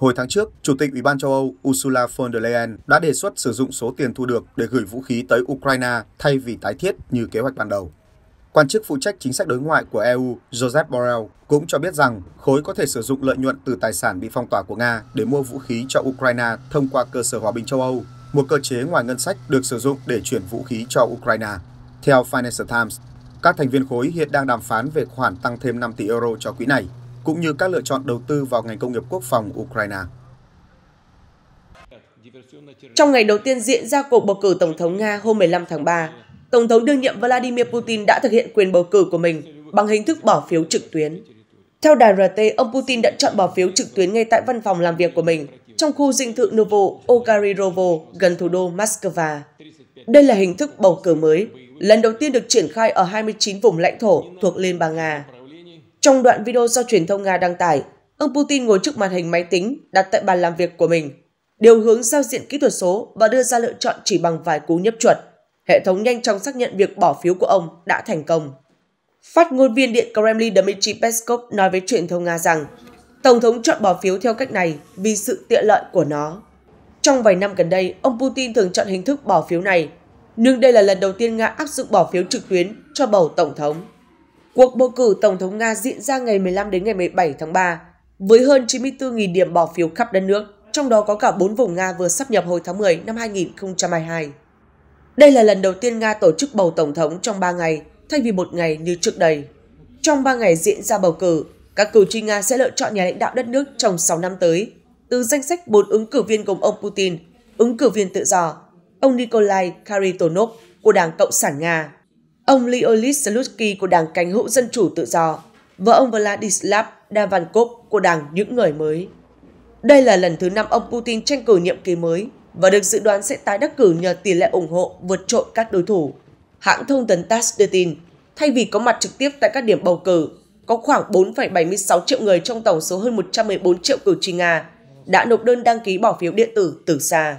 Hồi tháng trước, Chủ tịch Ủy ban châu Âu Ursula von der Leyen đã đề xuất sử dụng số tiền thu được để gửi vũ khí tới Ukraine thay vì tái thiết như kế hoạch ban đầu. Quan chức phụ trách chính sách đối ngoại của EU Joseph Borrell cũng cho biết rằng khối có thể sử dụng lợi nhuận từ tài sản bị phong tỏa của Nga để mua vũ khí cho Ukraine thông qua cơ sở hòa bình châu Âu, một cơ chế ngoài ngân sách được sử dụng để chuyển vũ khí cho Ukraine. Theo Financial Times, các thành viên khối hiện đang đàm phán về khoản tăng thêm 5 tỷ euro cho quỹ này cũng như các lựa chọn đầu tư vào ngành công nghiệp quốc phòng Ukraine. Trong ngày đầu tiên diễn ra cuộc bầu cử Tổng thống Nga hôm 15 tháng 3, Tổng thống đương nhiệm Vladimir Putin đã thực hiện quyền bầu cử của mình bằng hình thức bỏ phiếu trực tuyến. Theo đài RT, ông Putin đã chọn bỏ phiếu trực tuyến ngay tại văn phòng làm việc của mình, trong khu dinh thự Novo Okarirovo gần thủ đô Moscow. Đây là hình thức bầu cử mới, lần đầu tiên được triển khai ở 29 vùng lãnh thổ thuộc Liên bang Nga. Trong đoạn video do truyền thông Nga đăng tải, ông Putin ngồi trước màn hình máy tính đặt tại bàn làm việc của mình, điều hướng giao diện kỹ thuật số và đưa ra lựa chọn chỉ bằng vài cú nhấp chuột. Hệ thống nhanh chóng xác nhận việc bỏ phiếu của ông đã thành công. Phát ngôn viên Điện Kremlin Dmitry Peskov nói với truyền thông Nga rằng Tổng thống chọn bỏ phiếu theo cách này vì sự tiện lợi của nó. Trong vài năm gần đây, ông Putin thường chọn hình thức bỏ phiếu này, nhưng đây là lần đầu tiên Nga áp dụng bỏ phiếu trực tuyến cho bầu tổng thống. Cuộc bầu cử Tổng thống Nga diễn ra ngày 15 đến ngày 17 tháng 3, với hơn 94.000 điểm bỏ phiếu khắp đất nước, trong đó có cả 4 vùng Nga vừa sắp nhập hồi tháng 10 năm 2022. Đây là lần đầu tiên Nga tổ chức bầu Tổng thống trong 3 ngày, thay vì một ngày như trước đây. Trong 3 ngày diễn ra bầu cử, các cử tri Nga sẽ lựa chọn nhà lãnh đạo đất nước trong 6 năm tới, từ danh sách 4 ứng cử viên gồm ông Putin, ứng cử viên tự do, ông Nikolai Karitonov của Đảng Cộng sản Nga, Ông Leolid Slutsky của Đảng Cánh hữu Dân chủ Tự do và ông Vladislav Davankov của Đảng Những Người Mới. Đây là lần thứ năm ông Putin tranh cử nhiệm kỳ mới và được dự đoán sẽ tái đắc cử nhờ tỷ lệ ủng hộ vượt trội các đối thủ. Hãng thông tấn TASS đưa tin, thay vì có mặt trực tiếp tại các điểm bầu cử, có khoảng 4,76 triệu người trong tổng số hơn 114 triệu cử tri Nga đã nộp đơn đăng ký bỏ phiếu điện tử từ xa.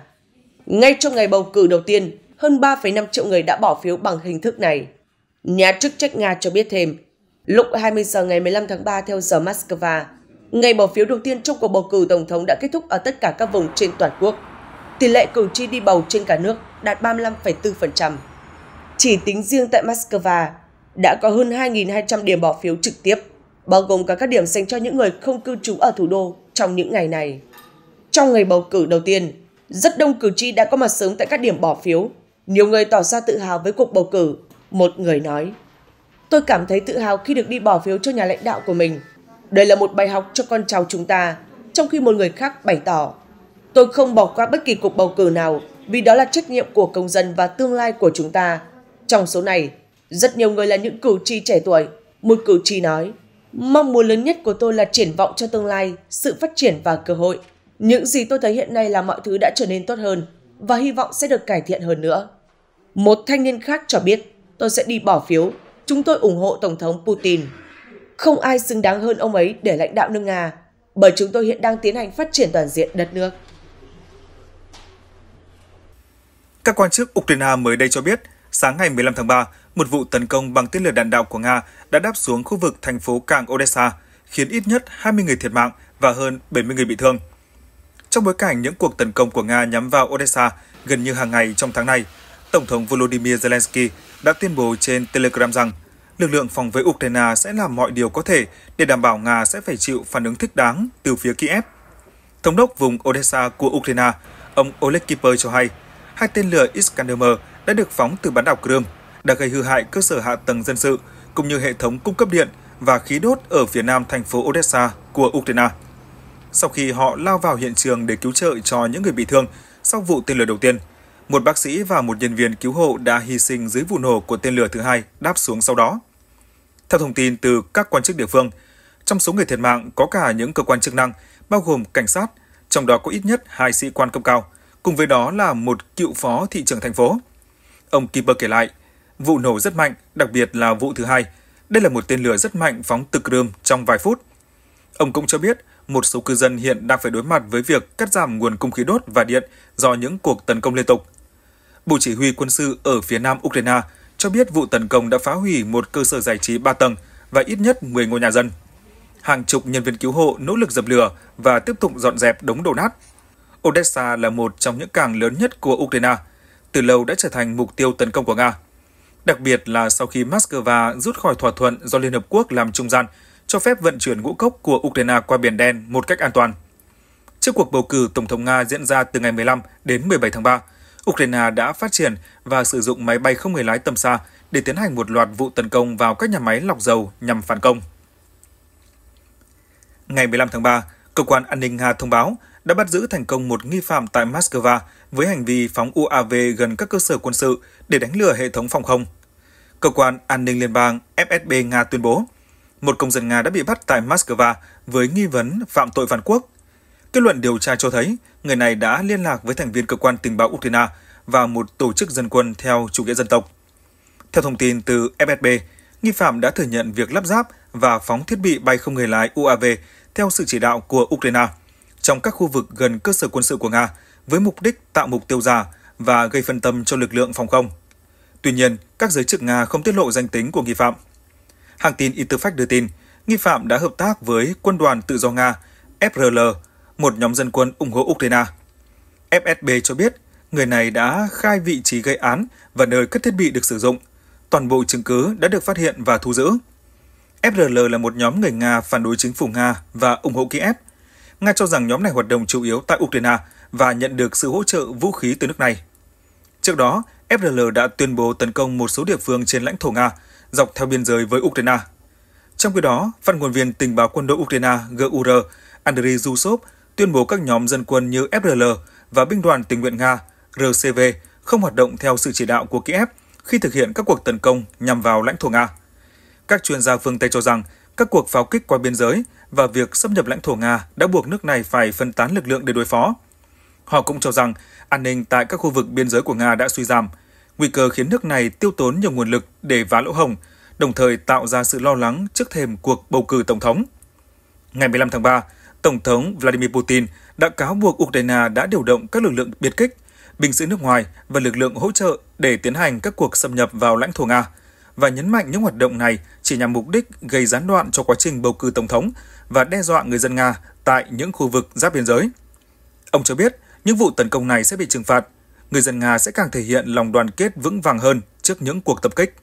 Ngay trong ngày bầu cử đầu tiên, hơn 3,5 triệu người đã bỏ phiếu bằng hình thức này. Nhà chức trách Nga cho biết thêm, lúc 20 giờ ngày 15 tháng 3 theo giờ Moscow, ngày bỏ phiếu đầu tiên trong cuộc bầu cử tổng thống đã kết thúc ở tất cả các vùng trên toàn quốc. Tỷ lệ cử tri đi bầu trên cả nước đạt 35,4%. Chỉ tính riêng tại Moscow, đã có hơn 2.200 điểm bỏ phiếu trực tiếp, bao gồm cả các điểm dành cho những người không cư trú ở thủ đô trong những ngày này. Trong ngày bầu cử đầu tiên, rất đông cử tri đã có mặt sớm tại các điểm bỏ phiếu. Nhiều người tỏ ra tự hào với cuộc bầu cử một người nói, tôi cảm thấy tự hào khi được đi bỏ phiếu cho nhà lãnh đạo của mình. Đây là một bài học cho con cháu chúng ta, trong khi một người khác bày tỏ. Tôi không bỏ qua bất kỳ cuộc bầu cử nào vì đó là trách nhiệm của công dân và tương lai của chúng ta. Trong số này, rất nhiều người là những cử tri trẻ tuổi. Một cử tri nói, mong muốn lớn nhất của tôi là triển vọng cho tương lai, sự phát triển và cơ hội. Những gì tôi thấy hiện nay là mọi thứ đã trở nên tốt hơn và hy vọng sẽ được cải thiện hơn nữa. Một thanh niên khác cho biết, tôi sẽ đi bỏ phiếu. Chúng tôi ủng hộ Tổng thống Putin. Không ai xứng đáng hơn ông ấy để lãnh đạo nước Nga, bởi chúng tôi hiện đang tiến hành phát triển toàn diện đất nước. Các quan chức Ukraine mới đây cho biết, sáng ngày 15 tháng 3, một vụ tấn công bằng tên lửa đạn đạo của Nga đã đáp xuống khu vực thành phố cảng Odessa, khiến ít nhất 20 người thiệt mạng và hơn 70 người bị thương. Trong bối cảnh những cuộc tấn công của Nga nhắm vào Odessa gần như hàng ngày trong tháng này, Tổng thống Volodymyr Zelensky đã tuyên bố trên Telegram rằng lực lượng phòng vệ Ukraine sẽ làm mọi điều có thể để đảm bảo Nga sẽ phải chịu phản ứng thích đáng từ phía Kiev. Thống đốc vùng Odessa của Ukraine, ông Oleg Kiper cho hay, hai tên lửa Iskander-M đã được phóng từ bán đảo Crimea, đã gây hư hại cơ sở hạ tầng dân sự cũng như hệ thống cung cấp điện và khí đốt ở phía nam thành phố Odessa của Ukraine. Sau khi họ lao vào hiện trường để cứu trợ cho những người bị thương sau vụ tên lửa đầu tiên, một bác sĩ và một nhân viên cứu hộ đã hy sinh dưới vụ nổ của tên lửa thứ hai đáp xuống sau đó. Theo thông tin từ các quan chức địa phương, trong số người thiệt mạng có cả những cơ quan chức năng, bao gồm cảnh sát, trong đó có ít nhất hai sĩ quan cấp cao, cùng với đó là một cựu phó thị trưởng thành phố. Ông Kipper kể lại, vụ nổ rất mạnh, đặc biệt là vụ thứ hai. Đây là một tên lửa rất mạnh phóng từ Crimea trong vài phút. Ông cũng cho biết, một số cư dân hiện đang phải đối mặt với việc cắt giảm nguồn cung khí đốt và điện do những cuộc tấn công liên tục. Bộ Chỉ huy quân sự ở phía nam Ukraine cho biết vụ tấn công đã phá hủy một cơ sở giải trí 3 tầng và ít nhất 10 ngôi nhà dân. Hàng chục nhân viên cứu hộ nỗ lực dập lửa và tiếp tục dọn dẹp đống đổ nát. Odessa là một trong những cảng lớn nhất của Ukraine, từ lâu đã trở thành mục tiêu tấn công của Nga. Đặc biệt là sau khi Moscow rút khỏi thỏa thuận do Liên Hợp Quốc làm trung gian, cho phép vận chuyển ngũ cốc của Ukraine qua Biển Đen một cách an toàn. Trước cuộc bầu cử Tổng thống Nga diễn ra từ ngày 15 đến 17 tháng 3, Ukraine đã phát triển và sử dụng máy bay không người lái tầm xa để tiến hành một loạt vụ tấn công vào các nhà máy lọc dầu nhằm phản công. Ngày 15 tháng 3, Cơ quan An ninh Nga thông báo đã bắt giữ thành công một nghi phạm tại Moscow với hành vi phóng UAV gần các cơ sở quân sự để đánh lừa hệ thống phòng không. Cơ quan An ninh Liên bang FSB Nga tuyên bố, một công dân Nga đã bị bắt tại Moscow với nghi vấn phạm tội phản quốc Kết luận điều tra cho thấy, người này đã liên lạc với thành viên cơ quan tình báo Ukraine và một tổ chức dân quân theo chủ nghĩa dân tộc. Theo thông tin từ FSB, nghi phạm đã thừa nhận việc lắp ráp và phóng thiết bị bay không người lái UAV theo sự chỉ đạo của Ukraine trong các khu vực gần cơ sở quân sự của Nga với mục đích tạo mục tiêu giả và gây phân tâm cho lực lượng phòng không. Tuy nhiên, các giới chức Nga không tiết lộ danh tính của nghi phạm. Hàng tin Interfax đưa tin, nghi phạm đã hợp tác với quân đoàn tự do Nga FRL một nhóm dân quân ủng hộ Ukraine. FSB cho biết người này đã khai vị trí gây án và nơi các thiết bị được sử dụng. Toàn bộ chứng cứ đã được phát hiện và thu giữ. FRL là một nhóm người Nga phản đối chính phủ Nga và ủng hộ Kiev. Nga cho rằng nhóm này hoạt động chủ yếu tại Ukraine và nhận được sự hỗ trợ vũ khí từ nước này. Trước đó, FRL đã tuyên bố tấn công một số địa phương trên lãnh thổ Nga dọc theo biên giới với Ukraine. Trong khi đó, phát ngôn viên tình báo quân đội Ukraine GUR Andriy Zusov tuyên bố các nhóm dân quân như FRL và binh đoàn tình nguyện Nga RCV không hoạt động theo sự chỉ đạo của Kiev khi thực hiện các cuộc tấn công nhằm vào lãnh thổ Nga. Các chuyên gia phương Tây cho rằng các cuộc pháo kích qua biên giới và việc xâm nhập lãnh thổ Nga đã buộc nước này phải phân tán lực lượng để đối phó. Họ cũng cho rằng an ninh tại các khu vực biên giới của Nga đã suy giảm, nguy cơ khiến nước này tiêu tốn nhiều nguồn lực để vá lỗ hồng, đồng thời tạo ra sự lo lắng trước thềm cuộc bầu cử tổng thống. Ngày 15 tháng 3, Tổng thống Vladimir Putin đã cáo buộc Ukraine đã điều động các lực lượng biệt kích, binh sĩ nước ngoài và lực lượng hỗ trợ để tiến hành các cuộc xâm nhập vào lãnh thổ Nga và nhấn mạnh những hoạt động này chỉ nhằm mục đích gây gián đoạn cho quá trình bầu cử tổng thống và đe dọa người dân Nga tại những khu vực giáp biên giới. Ông cho biết, những vụ tấn công này sẽ bị trừng phạt. Người dân Nga sẽ càng thể hiện lòng đoàn kết vững vàng hơn trước những cuộc tập kích.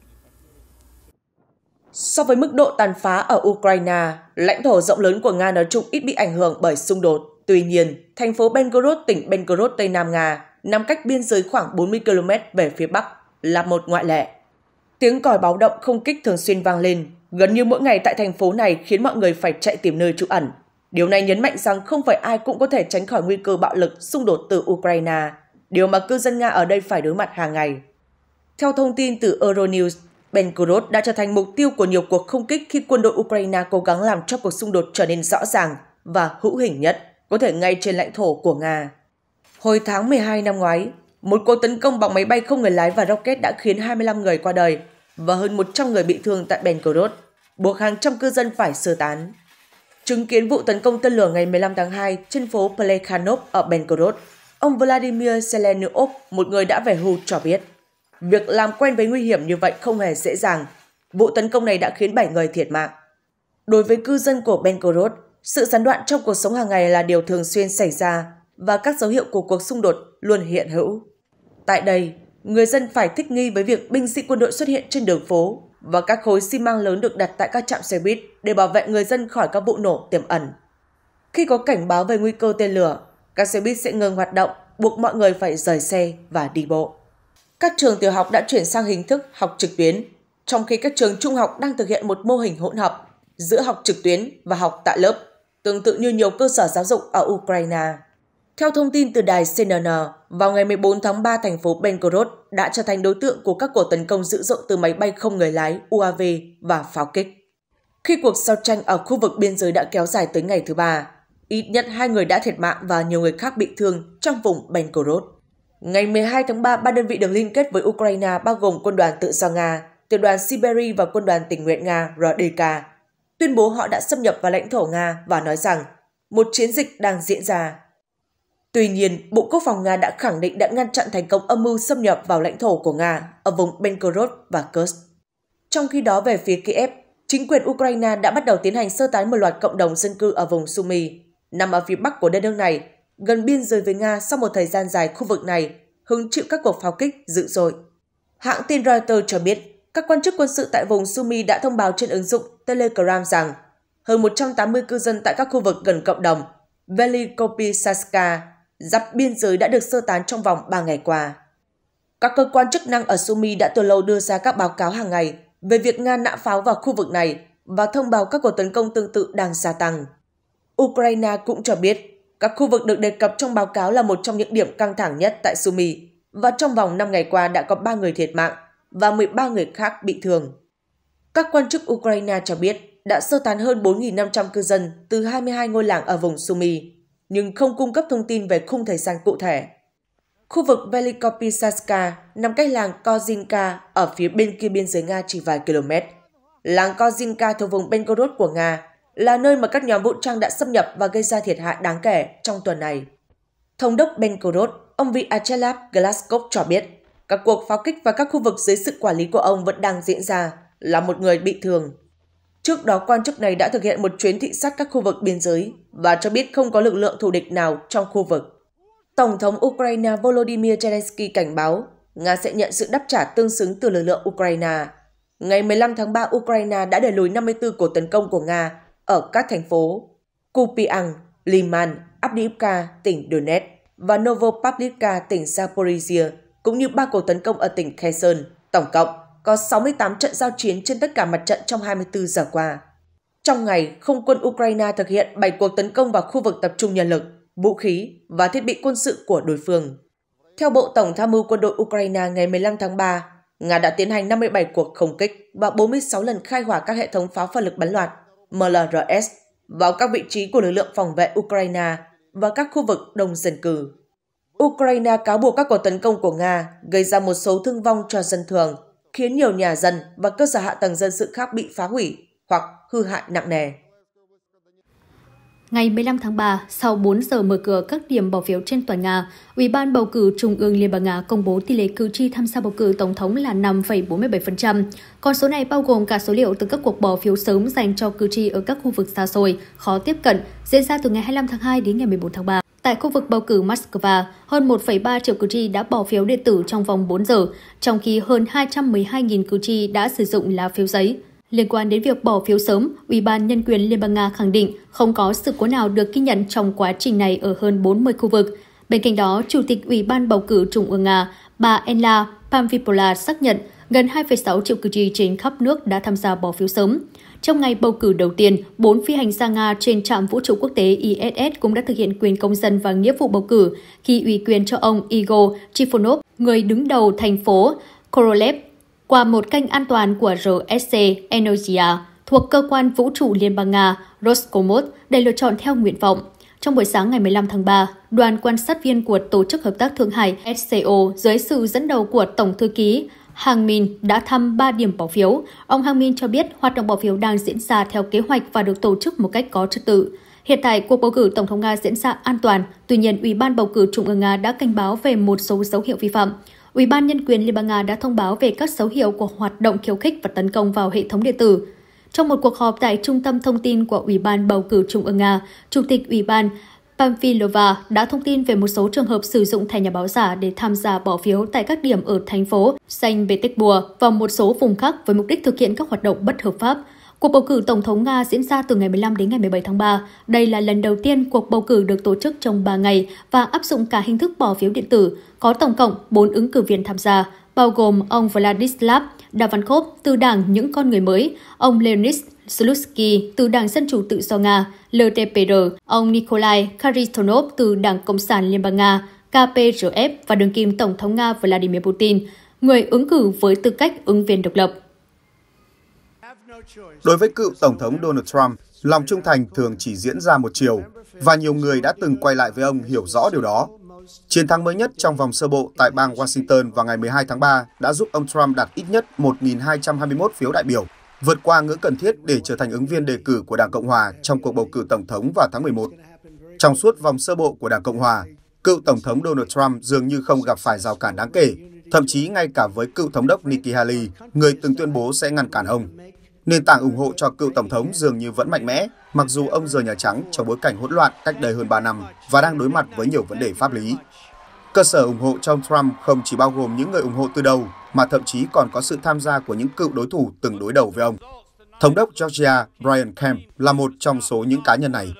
So với mức độ tàn phá ở Ukraine, lãnh thổ rộng lớn của Nga nói chung ít bị ảnh hưởng bởi xung đột. Tuy nhiên, thành phố Belgorod, tỉnh Belgorod, Tây Nam Nga, nằm cách biên giới khoảng 40 km về phía Bắc, là một ngoại lệ. Tiếng còi báo động không kích thường xuyên vang lên, gần như mỗi ngày tại thành phố này khiến mọi người phải chạy tìm nơi trú ẩn. Điều này nhấn mạnh rằng không phải ai cũng có thể tránh khỏi nguy cơ bạo lực xung đột từ Ukraine, điều mà cư dân Nga ở đây phải đối mặt hàng ngày. Theo thông tin từ Euronews, Belgorod đã trở thành mục tiêu của nhiều cuộc không kích khi quân đội Ukraine cố gắng làm cho cuộc xung đột trở nên rõ ràng và hữu hình nhất, có thể ngay trên lãnh thổ của Nga. Hồi tháng 12 năm ngoái, một cuộc tấn công bằng máy bay không người lái và rocket đã khiến 25 người qua đời và hơn 100 người bị thương tại Belgorod, buộc hàng trăm cư dân phải sơ tán. Chứng kiến vụ tấn công tên lửa ngày 15 tháng 2 trên phố Plekhanov ở Belgorod, ông Vladimir Selenov, một người đã về hưu, cho biết. Việc làm quen với nguy hiểm như vậy không hề dễ dàng. Vụ tấn công này đã khiến 7 người thiệt mạng. Đối với cư dân của Benkorod, sự gián đoạn trong cuộc sống hàng ngày là điều thường xuyên xảy ra và các dấu hiệu của cuộc xung đột luôn hiện hữu. Tại đây, người dân phải thích nghi với việc binh sĩ quân đội xuất hiện trên đường phố và các khối xi măng lớn được đặt tại các trạm xe buýt để bảo vệ người dân khỏi các vụ nổ tiềm ẩn. Khi có cảnh báo về nguy cơ tên lửa, các xe buýt sẽ ngừng hoạt động, buộc mọi người phải rời xe và đi bộ. Các trường tiểu học đã chuyển sang hình thức học trực tuyến, trong khi các trường trung học đang thực hiện một mô hình hỗn hợp giữa học trực tuyến và học tại lớp, tương tự như nhiều cơ sở giáo dục ở Ukraine. Theo thông tin từ đài CNN, vào ngày 14 tháng 3, thành phố Belgorod đã trở thành đối tượng của các cuộc tấn công dữ dội từ máy bay không người lái UAV và pháo kích. Khi cuộc giao tranh ở khu vực biên giới đã kéo dài tới ngày thứ ba, ít nhất hai người đã thiệt mạng và nhiều người khác bị thương trong vùng Belgorod. Ngày 12 tháng 3, ba đơn vị được liên kết với Ukraine bao gồm quân đoàn tự do Nga, tiểu đoàn Siberia và quân đoàn tình nguyện Nga RDK, tuyên bố họ đã xâm nhập vào lãnh thổ Nga và nói rằng một chiến dịch đang diễn ra. Tuy nhiên, Bộ Quốc phòng Nga đã khẳng định đã ngăn chặn thành công âm mưu xâm nhập vào lãnh thổ của Nga ở vùng Belgorod và Kursk. Trong khi đó về phía Kiev, chính quyền Ukraine đã bắt đầu tiến hành sơ tán một loạt cộng đồng dân cư ở vùng Sumy, nằm ở phía bắc của đất nước này gần biên giới với Nga sau một thời gian dài khu vực này hứng chịu các cuộc pháo kích dữ dội. Hãng tin Reuters cho biết, các quan chức quân sự tại vùng sumy đã thông báo trên ứng dụng Telegram rằng hơn 180 cư dân tại các khu vực gần cộng đồng Velikopisaska dọc biên giới đã được sơ tán trong vòng 3 ngày qua. Các cơ quan chức năng ở sumy đã từ lâu đưa ra các báo cáo hàng ngày về việc Nga nã pháo vào khu vực này và thông báo các cuộc tấn công tương tự đang gia tăng. Ukraine cũng cho biết các khu vực được đề cập trong báo cáo là một trong những điểm căng thẳng nhất tại Sumi và trong vòng 5 ngày qua đã có 3 người thiệt mạng và 13 người khác bị thương. Các quan chức Ukraine cho biết đã sơ tán hơn 4.500 cư dân từ 22 ngôi làng ở vùng Sumi, nhưng không cung cấp thông tin về khung thời gian cụ thể. Khu vực Velikopisaska nằm cách làng Kozinka ở phía bên kia biên giới Nga chỉ vài km. Làng Kozinka thuộc vùng Belgorod của Nga là nơi mà các nhóm vũ trang đã xâm nhập và gây ra thiệt hại đáng kể trong tuần này. Thống đốc Belgorod, ông Vyacheslav Glaskov cho biết, các cuộc pháo kích vào các khu vực dưới sự quản lý của ông vẫn đang diễn ra, là một người bị thương. Trước đó, quan chức này đã thực hiện một chuyến thị sát các khu vực biên giới và cho biết không có lực lượng thù địch nào trong khu vực. Tổng thống Ukraine Volodymyr Zelensky cảnh báo Nga sẽ nhận sự đáp trả tương xứng từ lực lượng Ukraine. Ngày 15 tháng 3, Ukraine đã đẩy lùi 54 cuộc tấn công của Nga ở các thành phố Kupiang, Liman, Abdiivka, tỉnh Donetsk và Novopavlivka, tỉnh Zaporizhia, cũng như ba cuộc tấn công ở tỉnh Kherson. Tổng cộng có 68 trận giao chiến trên tất cả mặt trận trong 24 giờ qua. Trong ngày, không quân Ukraine thực hiện 7 cuộc tấn công vào khu vực tập trung nhân lực, vũ khí và thiết bị quân sự của đối phương. Theo Bộ Tổng tham mưu quân đội Ukraine ngày 15 tháng 3, Nga đã tiến hành 57 cuộc không kích và 46 lần khai hỏa các hệ thống pháo phản lực bắn loạt MLRS vào các vị trí của lực lượng phòng vệ Ukraine và các khu vực đông dân cư. Ukraine cáo buộc các cuộc tấn công của Nga gây ra một số thương vong cho dân thường, khiến nhiều nhà dân và cơ sở hạ tầng dân sự khác bị phá hủy hoặc hư hại nặng nề. Ngày 15 tháng 3, sau 4 giờ mở cửa các điểm bỏ phiếu trên toàn Nga, Ủy ban bầu cử Trung ương Liên bang Nga công bố tỷ lệ cử tri tham gia bầu cử tổng thống là 5,47%. Con số này bao gồm cả số liệu từ các cuộc bỏ phiếu sớm dành cho cử tri ở các khu vực xa xôi, khó tiếp cận, diễn ra từ ngày 25 tháng 2 đến ngày 14 tháng 3. Tại khu vực bầu cử Moscow, hơn 1,3 triệu cử tri đã bỏ phiếu điện tử trong vòng 4 giờ, trong khi hơn 212.000 cử tri đã sử dụng lá phiếu giấy. Liên quan đến việc bỏ phiếu sớm, Ủy ban Nhân quyền Liên bang Nga khẳng định không có sự cố nào được ghi nhận trong quá trình này ở hơn 40 khu vực. Bên cạnh đó, Chủ tịch Ủy ban bầu cử Trung ương Nga, bà Enla Pamvipola xác nhận gần 2,6 triệu cử tri trên khắp nước đã tham gia bỏ phiếu sớm. Trong ngày bầu cử đầu tiên, 4 phi hành gia Nga trên trạm vũ trụ quốc tế ISS cũng đã thực hiện quyền công dân và nghĩa vụ bầu cử khi ủy quyền cho ông Igor Trifonov, người đứng đầu thành phố Korolev qua một kênh an toàn của RSC Energia thuộc Cơ quan Vũ trụ Liên bang Nga Roscosmos để lựa chọn theo nguyện vọng. Trong buổi sáng ngày 15 tháng 3, đoàn quan sát viên của Tổ chức Hợp tác Thượng Hải SCO dưới sự dẫn đầu của Tổng Thư ký Hàng Min đã thăm 3 điểm bỏ phiếu. Ông Hàng Min cho biết hoạt động bỏ phiếu đang diễn ra theo kế hoạch và được tổ chức một cách có trật tự. Hiện tại, cuộc bầu cử Tổng thống Nga diễn ra an toàn, tuy nhiên Ủy ban bầu cử Trung ương Nga đã cảnh báo về một số dấu hiệu vi phạm. Ủy ban Nhân quyền Liên bang Nga đã thông báo về các dấu hiệu của hoạt động khiêu khích và tấn công vào hệ thống điện tử. Trong một cuộc họp tại Trung tâm Thông tin của Ủy ban Bầu cử Trung ương Nga, Chủ tịch Ủy ban Pamphilova đã thông tin về một số trường hợp sử dụng thẻ nhà báo giả để tham gia bỏ phiếu tại các điểm ở thành phố Saint Petersburg và một số vùng khác với mục đích thực hiện các hoạt động bất hợp pháp – Cuộc bầu cử Tổng thống Nga diễn ra từ ngày 15 đến ngày 17 tháng 3. Đây là lần đầu tiên cuộc bầu cử được tổ chức trong 3 ngày và áp dụng cả hình thức bỏ phiếu điện tử. Có tổng cộng 4 ứng cử viên tham gia, bao gồm ông Vladislav Davankov từ Đảng Những Con Người Mới, ông Leonid Slutsky từ Đảng Dân Chủ Tự Do Nga, LTPR, ông Nikolai Karitonov từ Đảng Cộng sản Liên bang Nga, KPRF và đương kim Tổng thống Nga Vladimir Putin, người ứng cử với tư cách ứng viên độc lập. Đối với cựu Tổng thống Donald Trump, lòng trung thành thường chỉ diễn ra một chiều, và nhiều người đã từng quay lại với ông hiểu rõ điều đó. Chiến thắng mới nhất trong vòng sơ bộ tại bang Washington vào ngày 12 tháng 3 đã giúp ông Trump đạt ít nhất 1.221 phiếu đại biểu, vượt qua ngưỡng cần thiết để trở thành ứng viên đề cử của Đảng Cộng Hòa trong cuộc bầu cử Tổng thống vào tháng 11. Trong suốt vòng sơ bộ của Đảng Cộng Hòa, cựu Tổng thống Donald Trump dường như không gặp phải rào cản đáng kể, thậm chí ngay cả với cựu Thống đốc Nikki Haley, người từng tuyên bố sẽ ngăn cản ông. Nền tảng ủng hộ cho cựu Tổng thống dường như vẫn mạnh mẽ, mặc dù ông rời Nhà Trắng trong bối cảnh hỗn loạn cách đây hơn 3 năm và đang đối mặt với nhiều vấn đề pháp lý. Cơ sở ủng hộ cho ông Trump không chỉ bao gồm những người ủng hộ từ đầu, mà thậm chí còn có sự tham gia của những cựu đối thủ từng đối đầu với ông. Thống đốc Georgia Brian Kemp là một trong số những cá nhân này.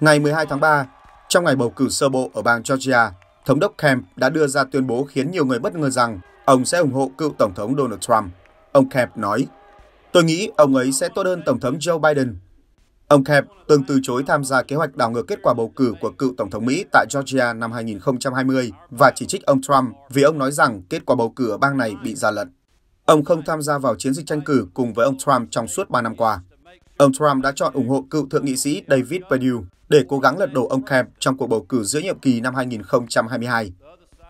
Ngày 12 tháng 3, trong ngày bầu cử sơ bộ ở bang Georgia, Thống đốc Kemp đã đưa ra tuyên bố khiến nhiều người bất ngờ rằng ông sẽ ủng hộ cựu Tổng thống Donald Trump. Ông Kemp nói, Tôi nghĩ ông ấy sẽ tốt hơn Tổng thống Joe Biden. Ông Kemp từng từ chối tham gia kế hoạch đảo ngược kết quả bầu cử của cựu Tổng thống Mỹ tại Georgia năm 2020 và chỉ trích ông Trump vì ông nói rằng kết quả bầu cử ở bang này bị gian lận. Ông không tham gia vào chiến dịch tranh cử cùng với ông Trump trong suốt 3 năm qua. Ông Trump đã chọn ủng hộ cựu thượng nghị sĩ David Perdue để cố gắng lật đổ ông Kemp trong cuộc bầu cử giữa nhiệm kỳ năm 2022.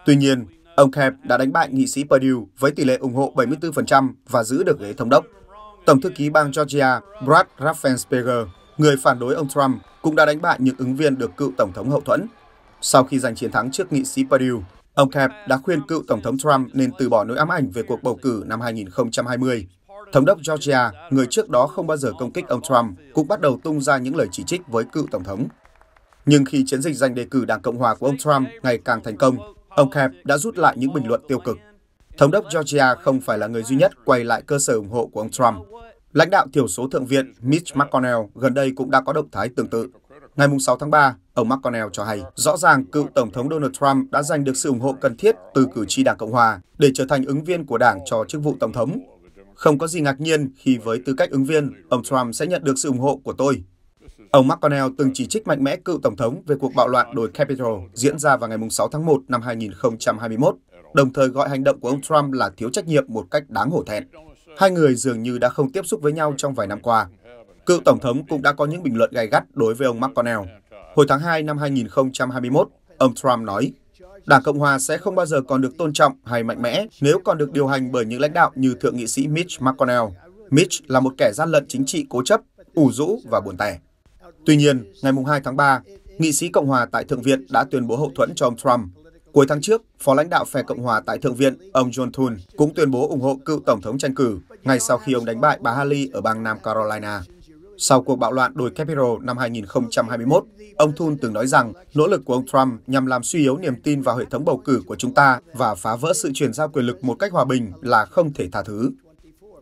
Tuy nhiên, ông Kemp đã đánh bại nghị sĩ Perdue với tỷ lệ ủng hộ 74% và giữ được ghế thống đốc. Tổng thư ký bang Georgia Brad Raffensperger, người phản đối ông Trump, cũng đã đánh bại những ứng viên được cựu Tổng thống hậu thuẫn. Sau khi giành chiến thắng trước nghị sĩ Perdue, ông Kemp đã khuyên cựu Tổng thống Trump nên từ bỏ nỗi ám ảnh về cuộc bầu cử năm 2020. Thống đốc Georgia, người trước đó không bao giờ công kích ông Trump, cũng bắt đầu tung ra những lời chỉ trích với cựu Tổng thống. Nhưng khi chiến dịch giành đề cử Đảng Cộng hòa của ông Trump ngày càng thành công, ông Kemp đã rút lại những bình luận tiêu cực. Thống đốc Georgia không phải là người duy nhất quay lại cơ sở ủng hộ của ông Trump. Lãnh đạo thiểu số Thượng viện Mitch McConnell gần đây cũng đã có động thái tương tự. Ngày 6 tháng 3, ông McConnell cho hay, rõ ràng cựu Tổng thống Donald Trump đã giành được sự ủng hộ cần thiết từ cử tri Đảng Cộng Hòa để trở thành ứng viên của Đảng cho chức vụ Tổng thống. Không có gì ngạc nhiên khi với tư cách ứng viên, ông Trump sẽ nhận được sự ủng hộ của tôi. Ông McConnell từng chỉ trích mạnh mẽ cựu Tổng thống về cuộc bạo loạn đồi Capitol diễn ra vào ngày 6 tháng 1 năm 2021 đồng thời gọi hành động của ông Trump là thiếu trách nhiệm một cách đáng hổ thẹn. Hai người dường như đã không tiếp xúc với nhau trong vài năm qua. Cựu Tổng thống cũng đã có những bình luận gay gắt đối với ông McConnell. Hồi tháng 2 năm 2021, ông Trump nói, Đảng Cộng Hòa sẽ không bao giờ còn được tôn trọng hay mạnh mẽ nếu còn được điều hành bởi những lãnh đạo như Thượng nghị sĩ Mitch McConnell. Mitch là một kẻ gian lận chính trị cố chấp, ủ rũ và buồn tẻ. Tuy nhiên, ngày 2 tháng 3, nghị sĩ Cộng Hòa tại Thượng viện đã tuyên bố hậu thuẫn cho ông Trump Cuối tháng trước, phó lãnh đạo phe Cộng hòa tại Thượng viện, ông John Thune cũng tuyên bố ủng hộ cựu tổng thống tranh cử ngay sau khi ông đánh bại bà Haley ở bang Nam Carolina. Sau cuộc bạo loạn đồi Capitol năm 2021, ông Thune từng nói rằng nỗ lực của ông Trump nhằm làm suy yếu niềm tin vào hệ thống bầu cử của chúng ta và phá vỡ sự chuyển giao quyền lực một cách hòa bình là không thể tha thứ.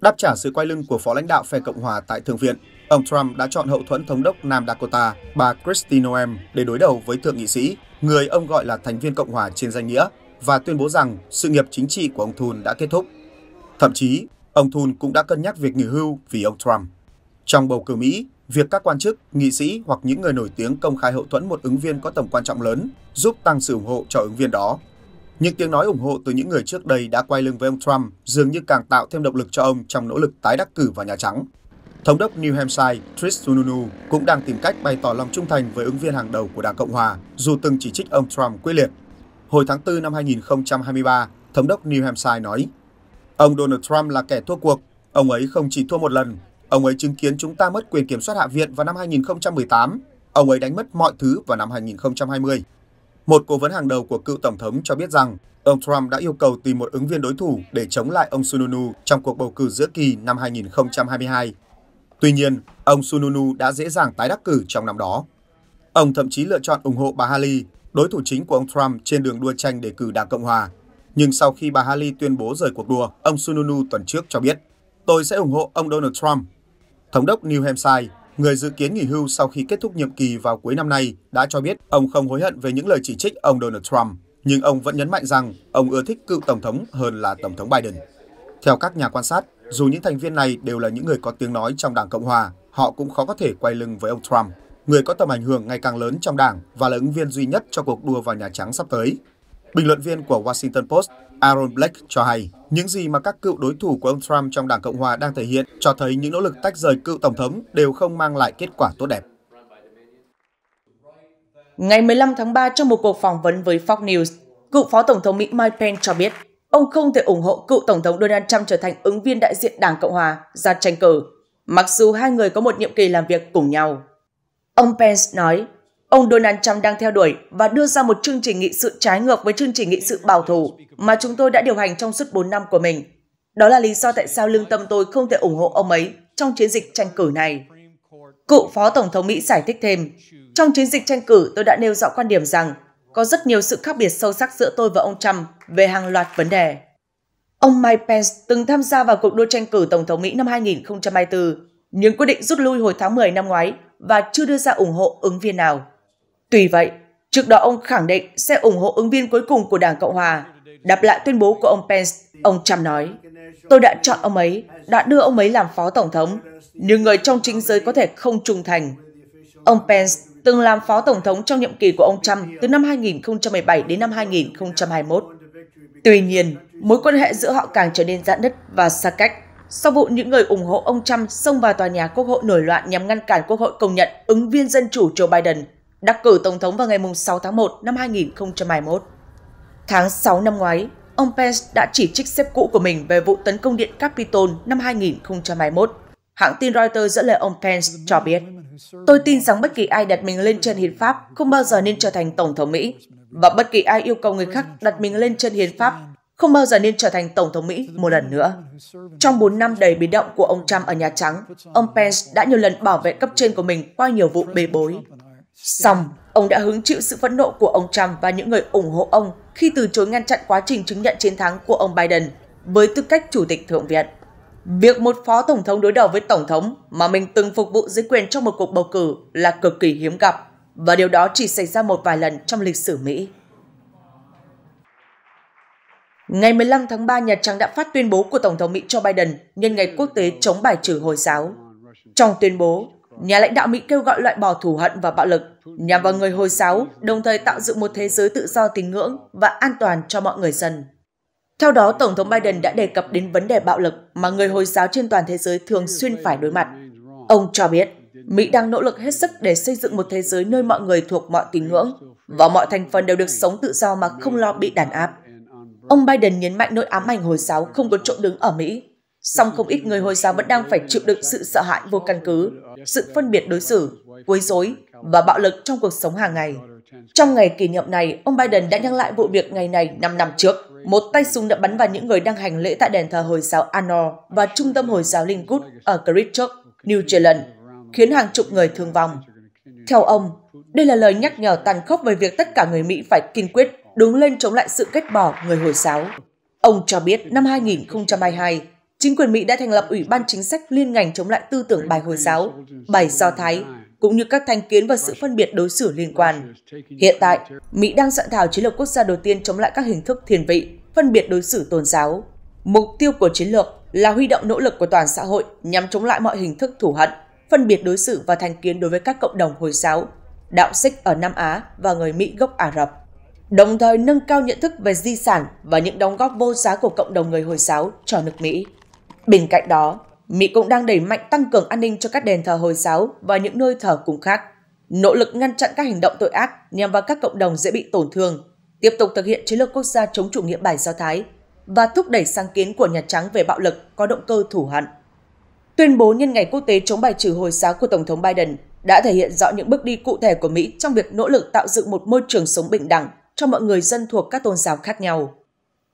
Đáp trả sự quay lưng của phó lãnh đạo phe Cộng hòa tại Thượng viện, ông Trump đã chọn hậu thuẫn thống đốc Nam Dakota, bà Kristi Noem, để đối đầu với thượng nghị sĩ, người ông gọi là thành viên Cộng hòa trên danh nghĩa, và tuyên bố rằng sự nghiệp chính trị của ông Thun đã kết thúc. Thậm chí, ông Thun cũng đã cân nhắc việc nghỉ hưu vì ông Trump. Trong bầu cử Mỹ, việc các quan chức, nghị sĩ hoặc những người nổi tiếng công khai hậu thuẫn một ứng viên có tầm quan trọng lớn giúp tăng sự ủng hộ cho ứng viên đó những tiếng nói ủng hộ từ những người trước đây đã quay lưng với ông Trump dường như càng tạo thêm động lực cho ông trong nỗ lực tái đắc cử vào Nhà Trắng. Thống đốc New Hampshire Chris Sununu cũng đang tìm cách bày tỏ lòng trung thành với ứng viên hàng đầu của Đảng Cộng Hòa, dù từng chỉ trích ông Trump quyết liệt. Hồi tháng 4 năm 2023, Thống đốc New Hampshire nói, Ông Donald Trump là kẻ thua cuộc, ông ấy không chỉ thua một lần, ông ấy chứng kiến chúng ta mất quyền kiểm soát Hạ viện vào năm 2018, ông ấy đánh mất mọi thứ vào năm 2020. Một cố vấn hàng đầu của cựu Tổng thống cho biết rằng ông Trump đã yêu cầu tìm một ứng viên đối thủ để chống lại ông Sununu trong cuộc bầu cử giữa kỳ năm 2022. Tuy nhiên, ông Sununu đã dễ dàng tái đắc cử trong năm đó. Ông thậm chí lựa chọn ủng hộ bà Haley, đối thủ chính của ông Trump trên đường đua tranh đề cử Đảng Cộng Hòa. Nhưng sau khi bà Haley tuyên bố rời cuộc đua, ông Sununu tuần trước cho biết, tôi sẽ ủng hộ ông Donald Trump. Thống đốc New Hampshire người dự kiến nghỉ hưu sau khi kết thúc nhiệm kỳ vào cuối năm nay, đã cho biết ông không hối hận về những lời chỉ trích ông Donald Trump, nhưng ông vẫn nhấn mạnh rằng ông ưa thích cựu tổng thống hơn là tổng thống Biden. Theo các nhà quan sát, dù những thành viên này đều là những người có tiếng nói trong Đảng Cộng hòa, họ cũng khó có thể quay lưng với ông Trump, người có tầm ảnh hưởng ngày càng lớn trong Đảng và là ứng viên duy nhất cho cuộc đua vào Nhà Trắng sắp tới. Bình luận viên của Washington Post Aaron Blake cho hay, những gì mà các cựu đối thủ của ông Trump trong Đảng Cộng Hòa đang thể hiện cho thấy những nỗ lực tách rời cựu Tổng thống đều không mang lại kết quả tốt đẹp. Ngày 15 tháng 3 trong một cuộc phỏng vấn với Fox News, cựu Phó Tổng thống Mỹ Mike Pence cho biết ông không thể ủng hộ cựu Tổng thống Donald Trump trở thành ứng viên đại diện Đảng Cộng Hòa ra tranh cử, mặc dù hai người có một nhiệm kỳ làm việc cùng nhau. Ông Pence nói, Ông Donald Trump đang theo đuổi và đưa ra một chương trình nghị sự trái ngược với chương trình nghị sự bảo thủ mà chúng tôi đã điều hành trong suốt 4 năm của mình. Đó là lý do tại sao lương tâm tôi không thể ủng hộ ông ấy trong chiến dịch tranh cử này. Cựu Phó Tổng thống Mỹ giải thích thêm, trong chiến dịch tranh cử tôi đã nêu rõ quan điểm rằng có rất nhiều sự khác biệt sâu sắc giữa tôi và ông Trump về hàng loạt vấn đề. Ông Mike Pence từng tham gia vào cuộc đua tranh cử Tổng thống Mỹ năm 2024, nhưng quyết định rút lui hồi tháng 10 năm ngoái và chưa đưa ra ủng hộ ứng viên nào. Tuy vậy, trước đó ông khẳng định sẽ ủng hộ ứng viên cuối cùng của Đảng Cộng Hòa. Đáp lại tuyên bố của ông Pence, ông Trump nói, Tôi đã chọn ông ấy, đã đưa ông ấy làm phó tổng thống, nhưng người trong chính giới có thể không trung thành. Ông Pence từng làm phó tổng thống trong nhiệm kỳ của ông Trump từ năm 2017 đến năm 2021. Tuy nhiên, mối quan hệ giữa họ càng trở nên giãn nứt và xa cách sau vụ những người ủng hộ ông Trump xông vào tòa nhà quốc hội nổi loạn nhằm ngăn cản quốc hội công nhận ứng viên dân chủ Joe Biden đắc cử Tổng thống vào ngày 6 tháng 1 năm 2021. Tháng 6 năm ngoái, ông Pence đã chỉ trích sếp cũ của mình về vụ tấn công điện Capitol năm 2021. Hãng tin Reuters dẫn lời ông Pence cho biết, Tôi tin rằng bất kỳ ai đặt mình lên chân hiến pháp không bao giờ nên trở thành Tổng thống Mỹ, và bất kỳ ai yêu cầu người khác đặt mình lên chân hiến pháp không bao giờ nên trở thành Tổng thống Mỹ một lần nữa. Trong 4 năm đầy biến động của ông Trump ở Nhà Trắng, ông Pence đã nhiều lần bảo vệ cấp trên của mình qua nhiều vụ bê bối. Xong, ông đã hứng chịu sự phẫn nộ của ông Trump và những người ủng hộ ông khi từ chối ngăn chặn quá trình chứng nhận chiến thắng của ông Biden với tư cách Chủ tịch Thượng viện. Việc một phó tổng thống đối đầu với tổng thống mà mình từng phục vụ dưới quyền trong một cuộc bầu cử là cực kỳ hiếm gặp và điều đó chỉ xảy ra một vài lần trong lịch sử Mỹ. Ngày 15 tháng 3, Nhà Trắng đã phát tuyên bố của Tổng thống Mỹ Joe Biden nhân ngày quốc tế chống bài trừ Hồi giáo. Trong tuyên bố, nhà lãnh đạo Mỹ kêu gọi loại bỏ thủ hận và bạo lực nhằm vào người Hồi giáo, đồng thời tạo dựng một thế giới tự do tín ngưỡng và an toàn cho mọi người dân. Theo đó, Tổng thống Biden đã đề cập đến vấn đề bạo lực mà người Hồi giáo trên toàn thế giới thường xuyên phải đối mặt. Ông cho biết, Mỹ đang nỗ lực hết sức để xây dựng một thế giới nơi mọi người thuộc mọi tín ngưỡng và mọi thành phần đều được sống tự do mà không lo bị đàn áp. Ông Biden nhấn mạnh nỗi ám ảnh Hồi giáo không có chỗ đứng ở Mỹ, song không ít người Hồi giáo vẫn đang phải chịu đựng sự sợ hãi vô căn cứ sự phân biệt đối xử, quấy rối và bạo lực trong cuộc sống hàng ngày. Trong ngày kỷ niệm này, ông Biden đã nhắc lại vụ việc ngày này 5 năm trước. Một tay súng đã bắn vào những người đang hành lễ tại đền thờ Hồi giáo Anor và trung tâm Hồi giáo Linwood ở Christchurch, New Zealand, khiến hàng chục người thương vong. Theo ông, đây là lời nhắc nhở tàn khốc về việc tất cả người Mỹ phải kiên quyết đứng lên chống lại sự kết bỏ người Hồi giáo. Ông cho biết năm 2022, Chính quyền Mỹ đã thành lập Ủy ban Chính sách liên ngành chống lại tư tưởng bài Hồi giáo, bài Do Thái, cũng như các thành kiến và sự phân biệt đối xử liên quan. Hiện tại, Mỹ đang soạn thảo chiến lược quốc gia đầu tiên chống lại các hình thức thiền vị, phân biệt đối xử tôn giáo. Mục tiêu của chiến lược là huy động nỗ lực của toàn xã hội nhằm chống lại mọi hình thức thủ hận, phân biệt đối xử và thành kiến đối với các cộng đồng Hồi giáo, đạo Sikh ở Nam Á và người Mỹ gốc Ả Rập, đồng thời nâng cao nhận thức về di sản và những đóng góp vô giá của cộng đồng người Hồi giáo cho nước Mỹ. Bên cạnh đó, Mỹ cũng đang đẩy mạnh tăng cường an ninh cho các đền thờ Hồi giáo và những nơi thờ cúng khác, nỗ lực ngăn chặn các hành động tội ác nhằm vào các cộng đồng dễ bị tổn thương, tiếp tục thực hiện chiến lược quốc gia chống chủ nghĩa bài do Thái và thúc đẩy sáng kiến của Nhà Trắng về bạo lực có động cơ thủ hận. Tuyên bố nhân ngày quốc tế chống bài trừ Hồi giáo của Tổng thống Biden đã thể hiện rõ những bước đi cụ thể của Mỹ trong việc nỗ lực tạo dựng một môi trường sống bình đẳng cho mọi người dân thuộc các tôn giáo khác nhau.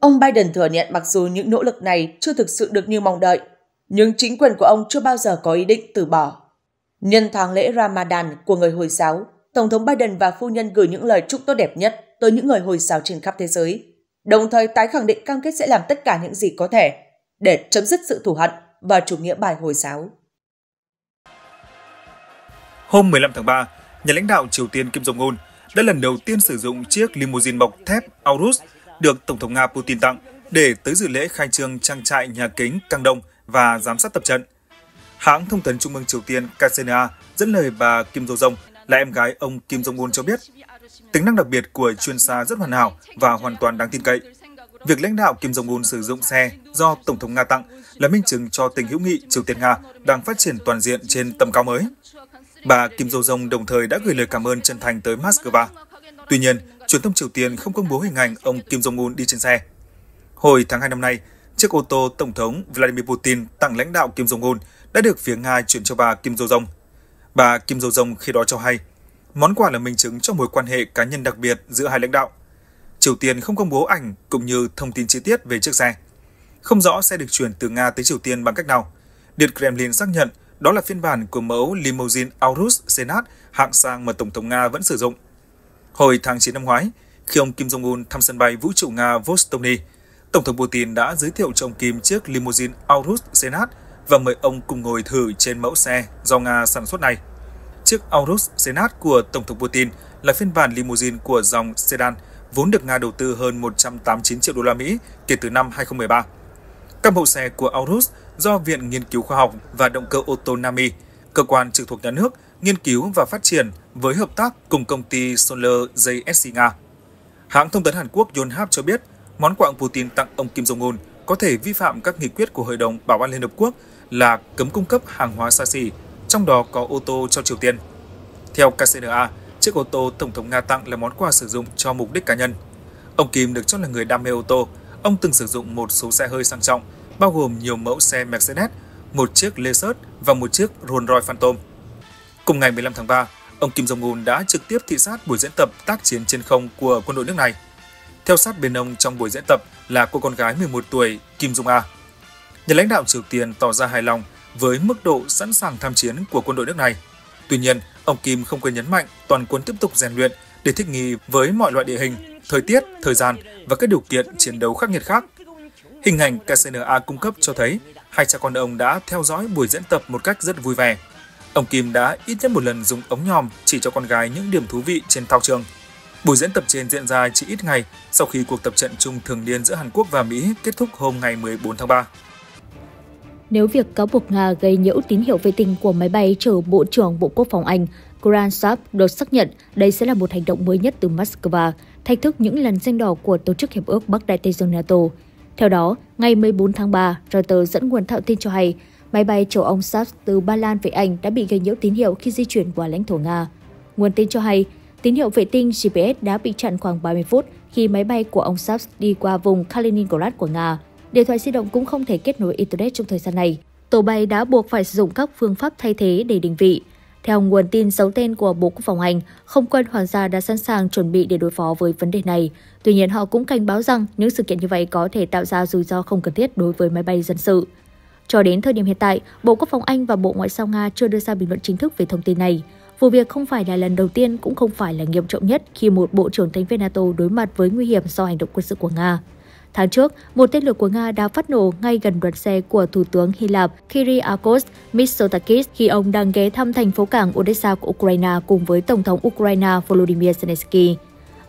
Ông Biden thừa nhận mặc dù những nỗ lực này chưa thực sự được như mong đợi, nhưng chính quyền của ông chưa bao giờ có ý định từ bỏ. Nhân tháng lễ Ramadan của người Hồi giáo, Tổng thống Biden và phu nhân gửi những lời chúc tốt đẹp nhất tới những người Hồi giáo trên khắp thế giới, đồng thời tái khẳng định cam kết sẽ làm tất cả những gì có thể để chấm dứt sự thù hận và chủ nghĩa bài Hồi giáo. Hôm 15 tháng 3, nhà lãnh đạo Triều Tiên Kim Jong-un đã lần đầu tiên sử dụng chiếc limousine bọc thép Aurus được Tổng thống Nga Putin tặng để tới dự lễ khai trương trang trại nhà kính Căng Đông và giám sát tập trận. Hãng thông tấn Trung ương Triều Tiên KCNA dẫn lời bà Kim Do Jong là em gái ông Kim Jong-un cho biết, tính năng đặc biệt của chuyên xa rất hoàn hảo và hoàn toàn đáng tin cậy. Việc lãnh đạo Kim Jong-un sử dụng xe do Tổng thống Nga tặng là minh chứng cho tình hữu nghị Triều Tiên-Nga đang phát triển toàn diện trên tầm cao mới. Bà Kim Do Jong đồng thời đã gửi lời cảm ơn chân thành tới Moscow. Tuy nhiên, truyền thông Triều Tiên không công bố hình ảnh ông Kim Jong-un đi trên xe. Hồi tháng 2 năm nay, chiếc ô tô Tổng thống Vladimir Putin tặng lãnh đạo Kim Jong-un đã được phía Nga chuyển cho bà Kim Jong-un. Bà Kim Jong-un khi đó cho hay, món quà là minh chứng cho mối quan hệ cá nhân đặc biệt giữa hai lãnh đạo. Triều Tiên không công bố ảnh cũng như thông tin chi tiết về chiếc xe. Không rõ xe được chuyển từ Nga tới Triều Tiên bằng cách nào. Điện Kremlin xác nhận đó là phiên bản của mẫu limousine Aurus Senat hạng sang mà Tổng thống Nga vẫn sử dụng. Hồi tháng 9 năm ngoái, khi ông Kim Jong-un thăm sân bay vũ trụ Nga Vostokny, Tổng thống Putin đã giới thiệu cho ông Kim chiếc limousine Aurus Senat và mời ông cùng ngồi thử trên mẫu xe do Nga sản xuất này. Chiếc Aurus Senat của Tổng thống Putin là phiên bản limousine của dòng sedan vốn được Nga đầu tư hơn 189 triệu đô la Mỹ kể từ năm 2013. Các mẫu xe của Aurus do Viện Nghiên cứu Khoa học và Động cơ Otonami, cơ quan trực thuộc nhà nước, nghiên cứu và phát triển với hợp tác cùng công ty Solar JSC Nga. Hãng thông tấn Hàn Quốc Yonhap cho biết, món quặng Putin tặng ông Kim Jong-un có thể vi phạm các nghị quyết của Hội đồng Bảo an Liên Hợp Quốc là cấm cung cấp hàng hóa xa xỉ, trong đó có ô tô cho Triều Tiên. Theo KCNA, chiếc ô tô Tổng thống Nga tặng là món quà sử dụng cho mục đích cá nhân. Ông Kim được cho là người đam mê ô tô. Ông từng sử dụng một số xe hơi sang trọng, bao gồm nhiều mẫu xe Mercedes, một chiếc Lexus và một chiếc Rolls-Royce Phantom. Cùng ngày 15 tháng 3, ông Kim Jong-un đã trực tiếp thị sát buổi diễn tập tác chiến trên không của quân đội nước này. Theo sát bên ông trong buổi diễn tập là cô con gái 11 tuổi Kim Jong-a. Nhà lãnh đạo Triều Tiên tỏ ra hài lòng với mức độ sẵn sàng tham chiến của quân đội nước này. Tuy nhiên, ông Kim không quên nhấn mạnh toàn quân tiếp tục rèn luyện để thích nghi với mọi loại địa hình, thời tiết, thời gian và các điều kiện chiến đấu khắc nghiệt khác. Hình ảnh KCNA cung cấp cho thấy hai cha con ông đã theo dõi buổi diễn tập một cách rất vui vẻ Ông Kim đã ít nhất một lần dùng ống nhòm chỉ cho con gái những điểm thú vị trên thao trường. Buổi diễn tập trên diễn ra chỉ ít ngày sau khi cuộc tập trận chung thường niên giữa Hàn Quốc và Mỹ kết thúc hôm ngày 14 tháng 3. Nếu việc cáo buộc Nga gây nhiễu tín hiệu vệ tinh của máy bay chở Bộ trưởng Bộ Quốc phòng Anh Grant Sharp đột xác nhận đây sẽ là một hành động mới nhất từ Moscow, thách thức những lần danh đỏ của Tổ chức Hiệp ước Bắc Đại Tây Dương NATO. Theo đó, ngày 14 tháng 3, Reuters dẫn nguồn thạo tin cho hay Máy bay chở ông Saab từ Ba Lan về Anh đã bị gây nhiễu tín hiệu khi di chuyển qua lãnh thổ Nga. Nguồn tin cho hay, tín hiệu vệ tinh GPS đã bị chặn khoảng 30 phút khi máy bay của ông Saab đi qua vùng Kaliningrad của Nga. Điện thoại di động cũng không thể kết nối Internet trong thời gian này. Tổ bay đã buộc phải sử dụng các phương pháp thay thế để định vị. Theo nguồn tin giấu tên của Bộ Quốc phòng Anh, không quân Hoàng gia đã sẵn sàng chuẩn bị để đối phó với vấn đề này. Tuy nhiên, họ cũng cảnh báo rằng những sự kiện như vậy có thể tạo ra rủi ro không cần thiết đối với máy bay dân sự. Cho đến thời điểm hiện tại, Bộ Quốc phòng Anh và Bộ Ngoại giao Nga chưa đưa ra bình luận chính thức về thông tin này. Vụ việc không phải là lần đầu tiên cũng không phải là nghiêm trọng nhất khi một bộ trưởng thành viên NATO đối mặt với nguy hiểm do hành động quân sự của Nga. Tháng trước, một tên lửa của Nga đã phát nổ ngay gần đoàn xe của Thủ tướng Hy Lạp Kyriakos Mitsotakis khi ông đang ghé thăm thành phố cảng Odessa của Ukraine cùng với Tổng thống Ukraine Volodymyr Zelensky.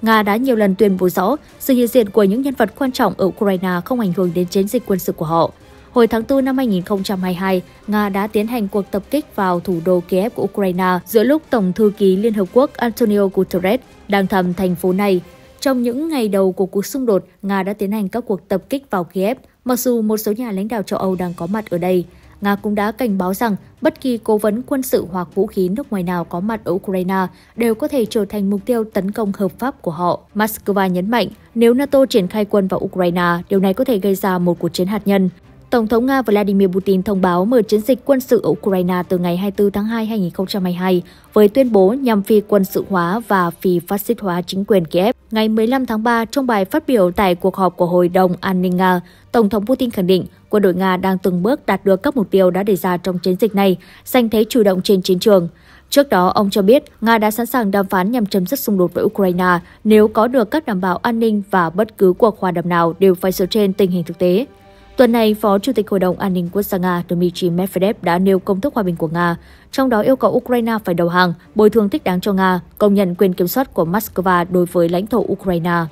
Nga đã nhiều lần tuyên bố rõ sự hiện diện của những nhân vật quan trọng ở Ukraine không ảnh hưởng đến chiến dịch quân sự của họ. Hồi tháng 4 năm 2022, Nga đã tiến hành cuộc tập kích vào thủ đô Kiev của Ukraine giữa lúc Tổng thư ký Liên Hợp Quốc Antonio Guterres đang thăm thành phố này. Trong những ngày đầu của cuộc xung đột, Nga đã tiến hành các cuộc tập kích vào Kiev, mặc dù một số nhà lãnh đạo châu Âu đang có mặt ở đây. Nga cũng đã cảnh báo rằng bất kỳ cố vấn quân sự hoặc vũ khí nước ngoài nào có mặt ở Ukraine đều có thể trở thành mục tiêu tấn công hợp pháp của họ. Moscow nhấn mạnh, nếu NATO triển khai quân vào Ukraine, điều này có thể gây ra một cuộc chiến hạt nhân. Tổng thống Nga Vladimir Putin thông báo mở chiến dịch quân sự ở Ukraine từ ngày 24 tháng 2 2022 với tuyên bố nhằm phi quân sự hóa và phi phát xít hóa chính quyền Kiev. Ngày 15 tháng 3, trong bài phát biểu tại cuộc họp của Hội đồng An ninh Nga, Tổng thống Putin khẳng định quân đội Nga đang từng bước đạt được các mục tiêu đã đề ra trong chiến dịch này, giành thế chủ động trên chiến trường. Trước đó, ông cho biết Nga đã sẵn sàng đàm phán nhằm chấm dứt xung đột với Ukraine nếu có được các đảm bảo an ninh và bất cứ cuộc hòa đàm nào đều phải dựa trên tình hình thực tế. Tuần này, Phó Chủ tịch Hội đồng An ninh Quốc gia Nga Dmitry Medvedev đã nêu công thức hòa bình của Nga, trong đó yêu cầu Ukraine phải đầu hàng, bồi thường thích đáng cho Nga, công nhận quyền kiểm soát của Moscow đối với lãnh thổ Ukraine.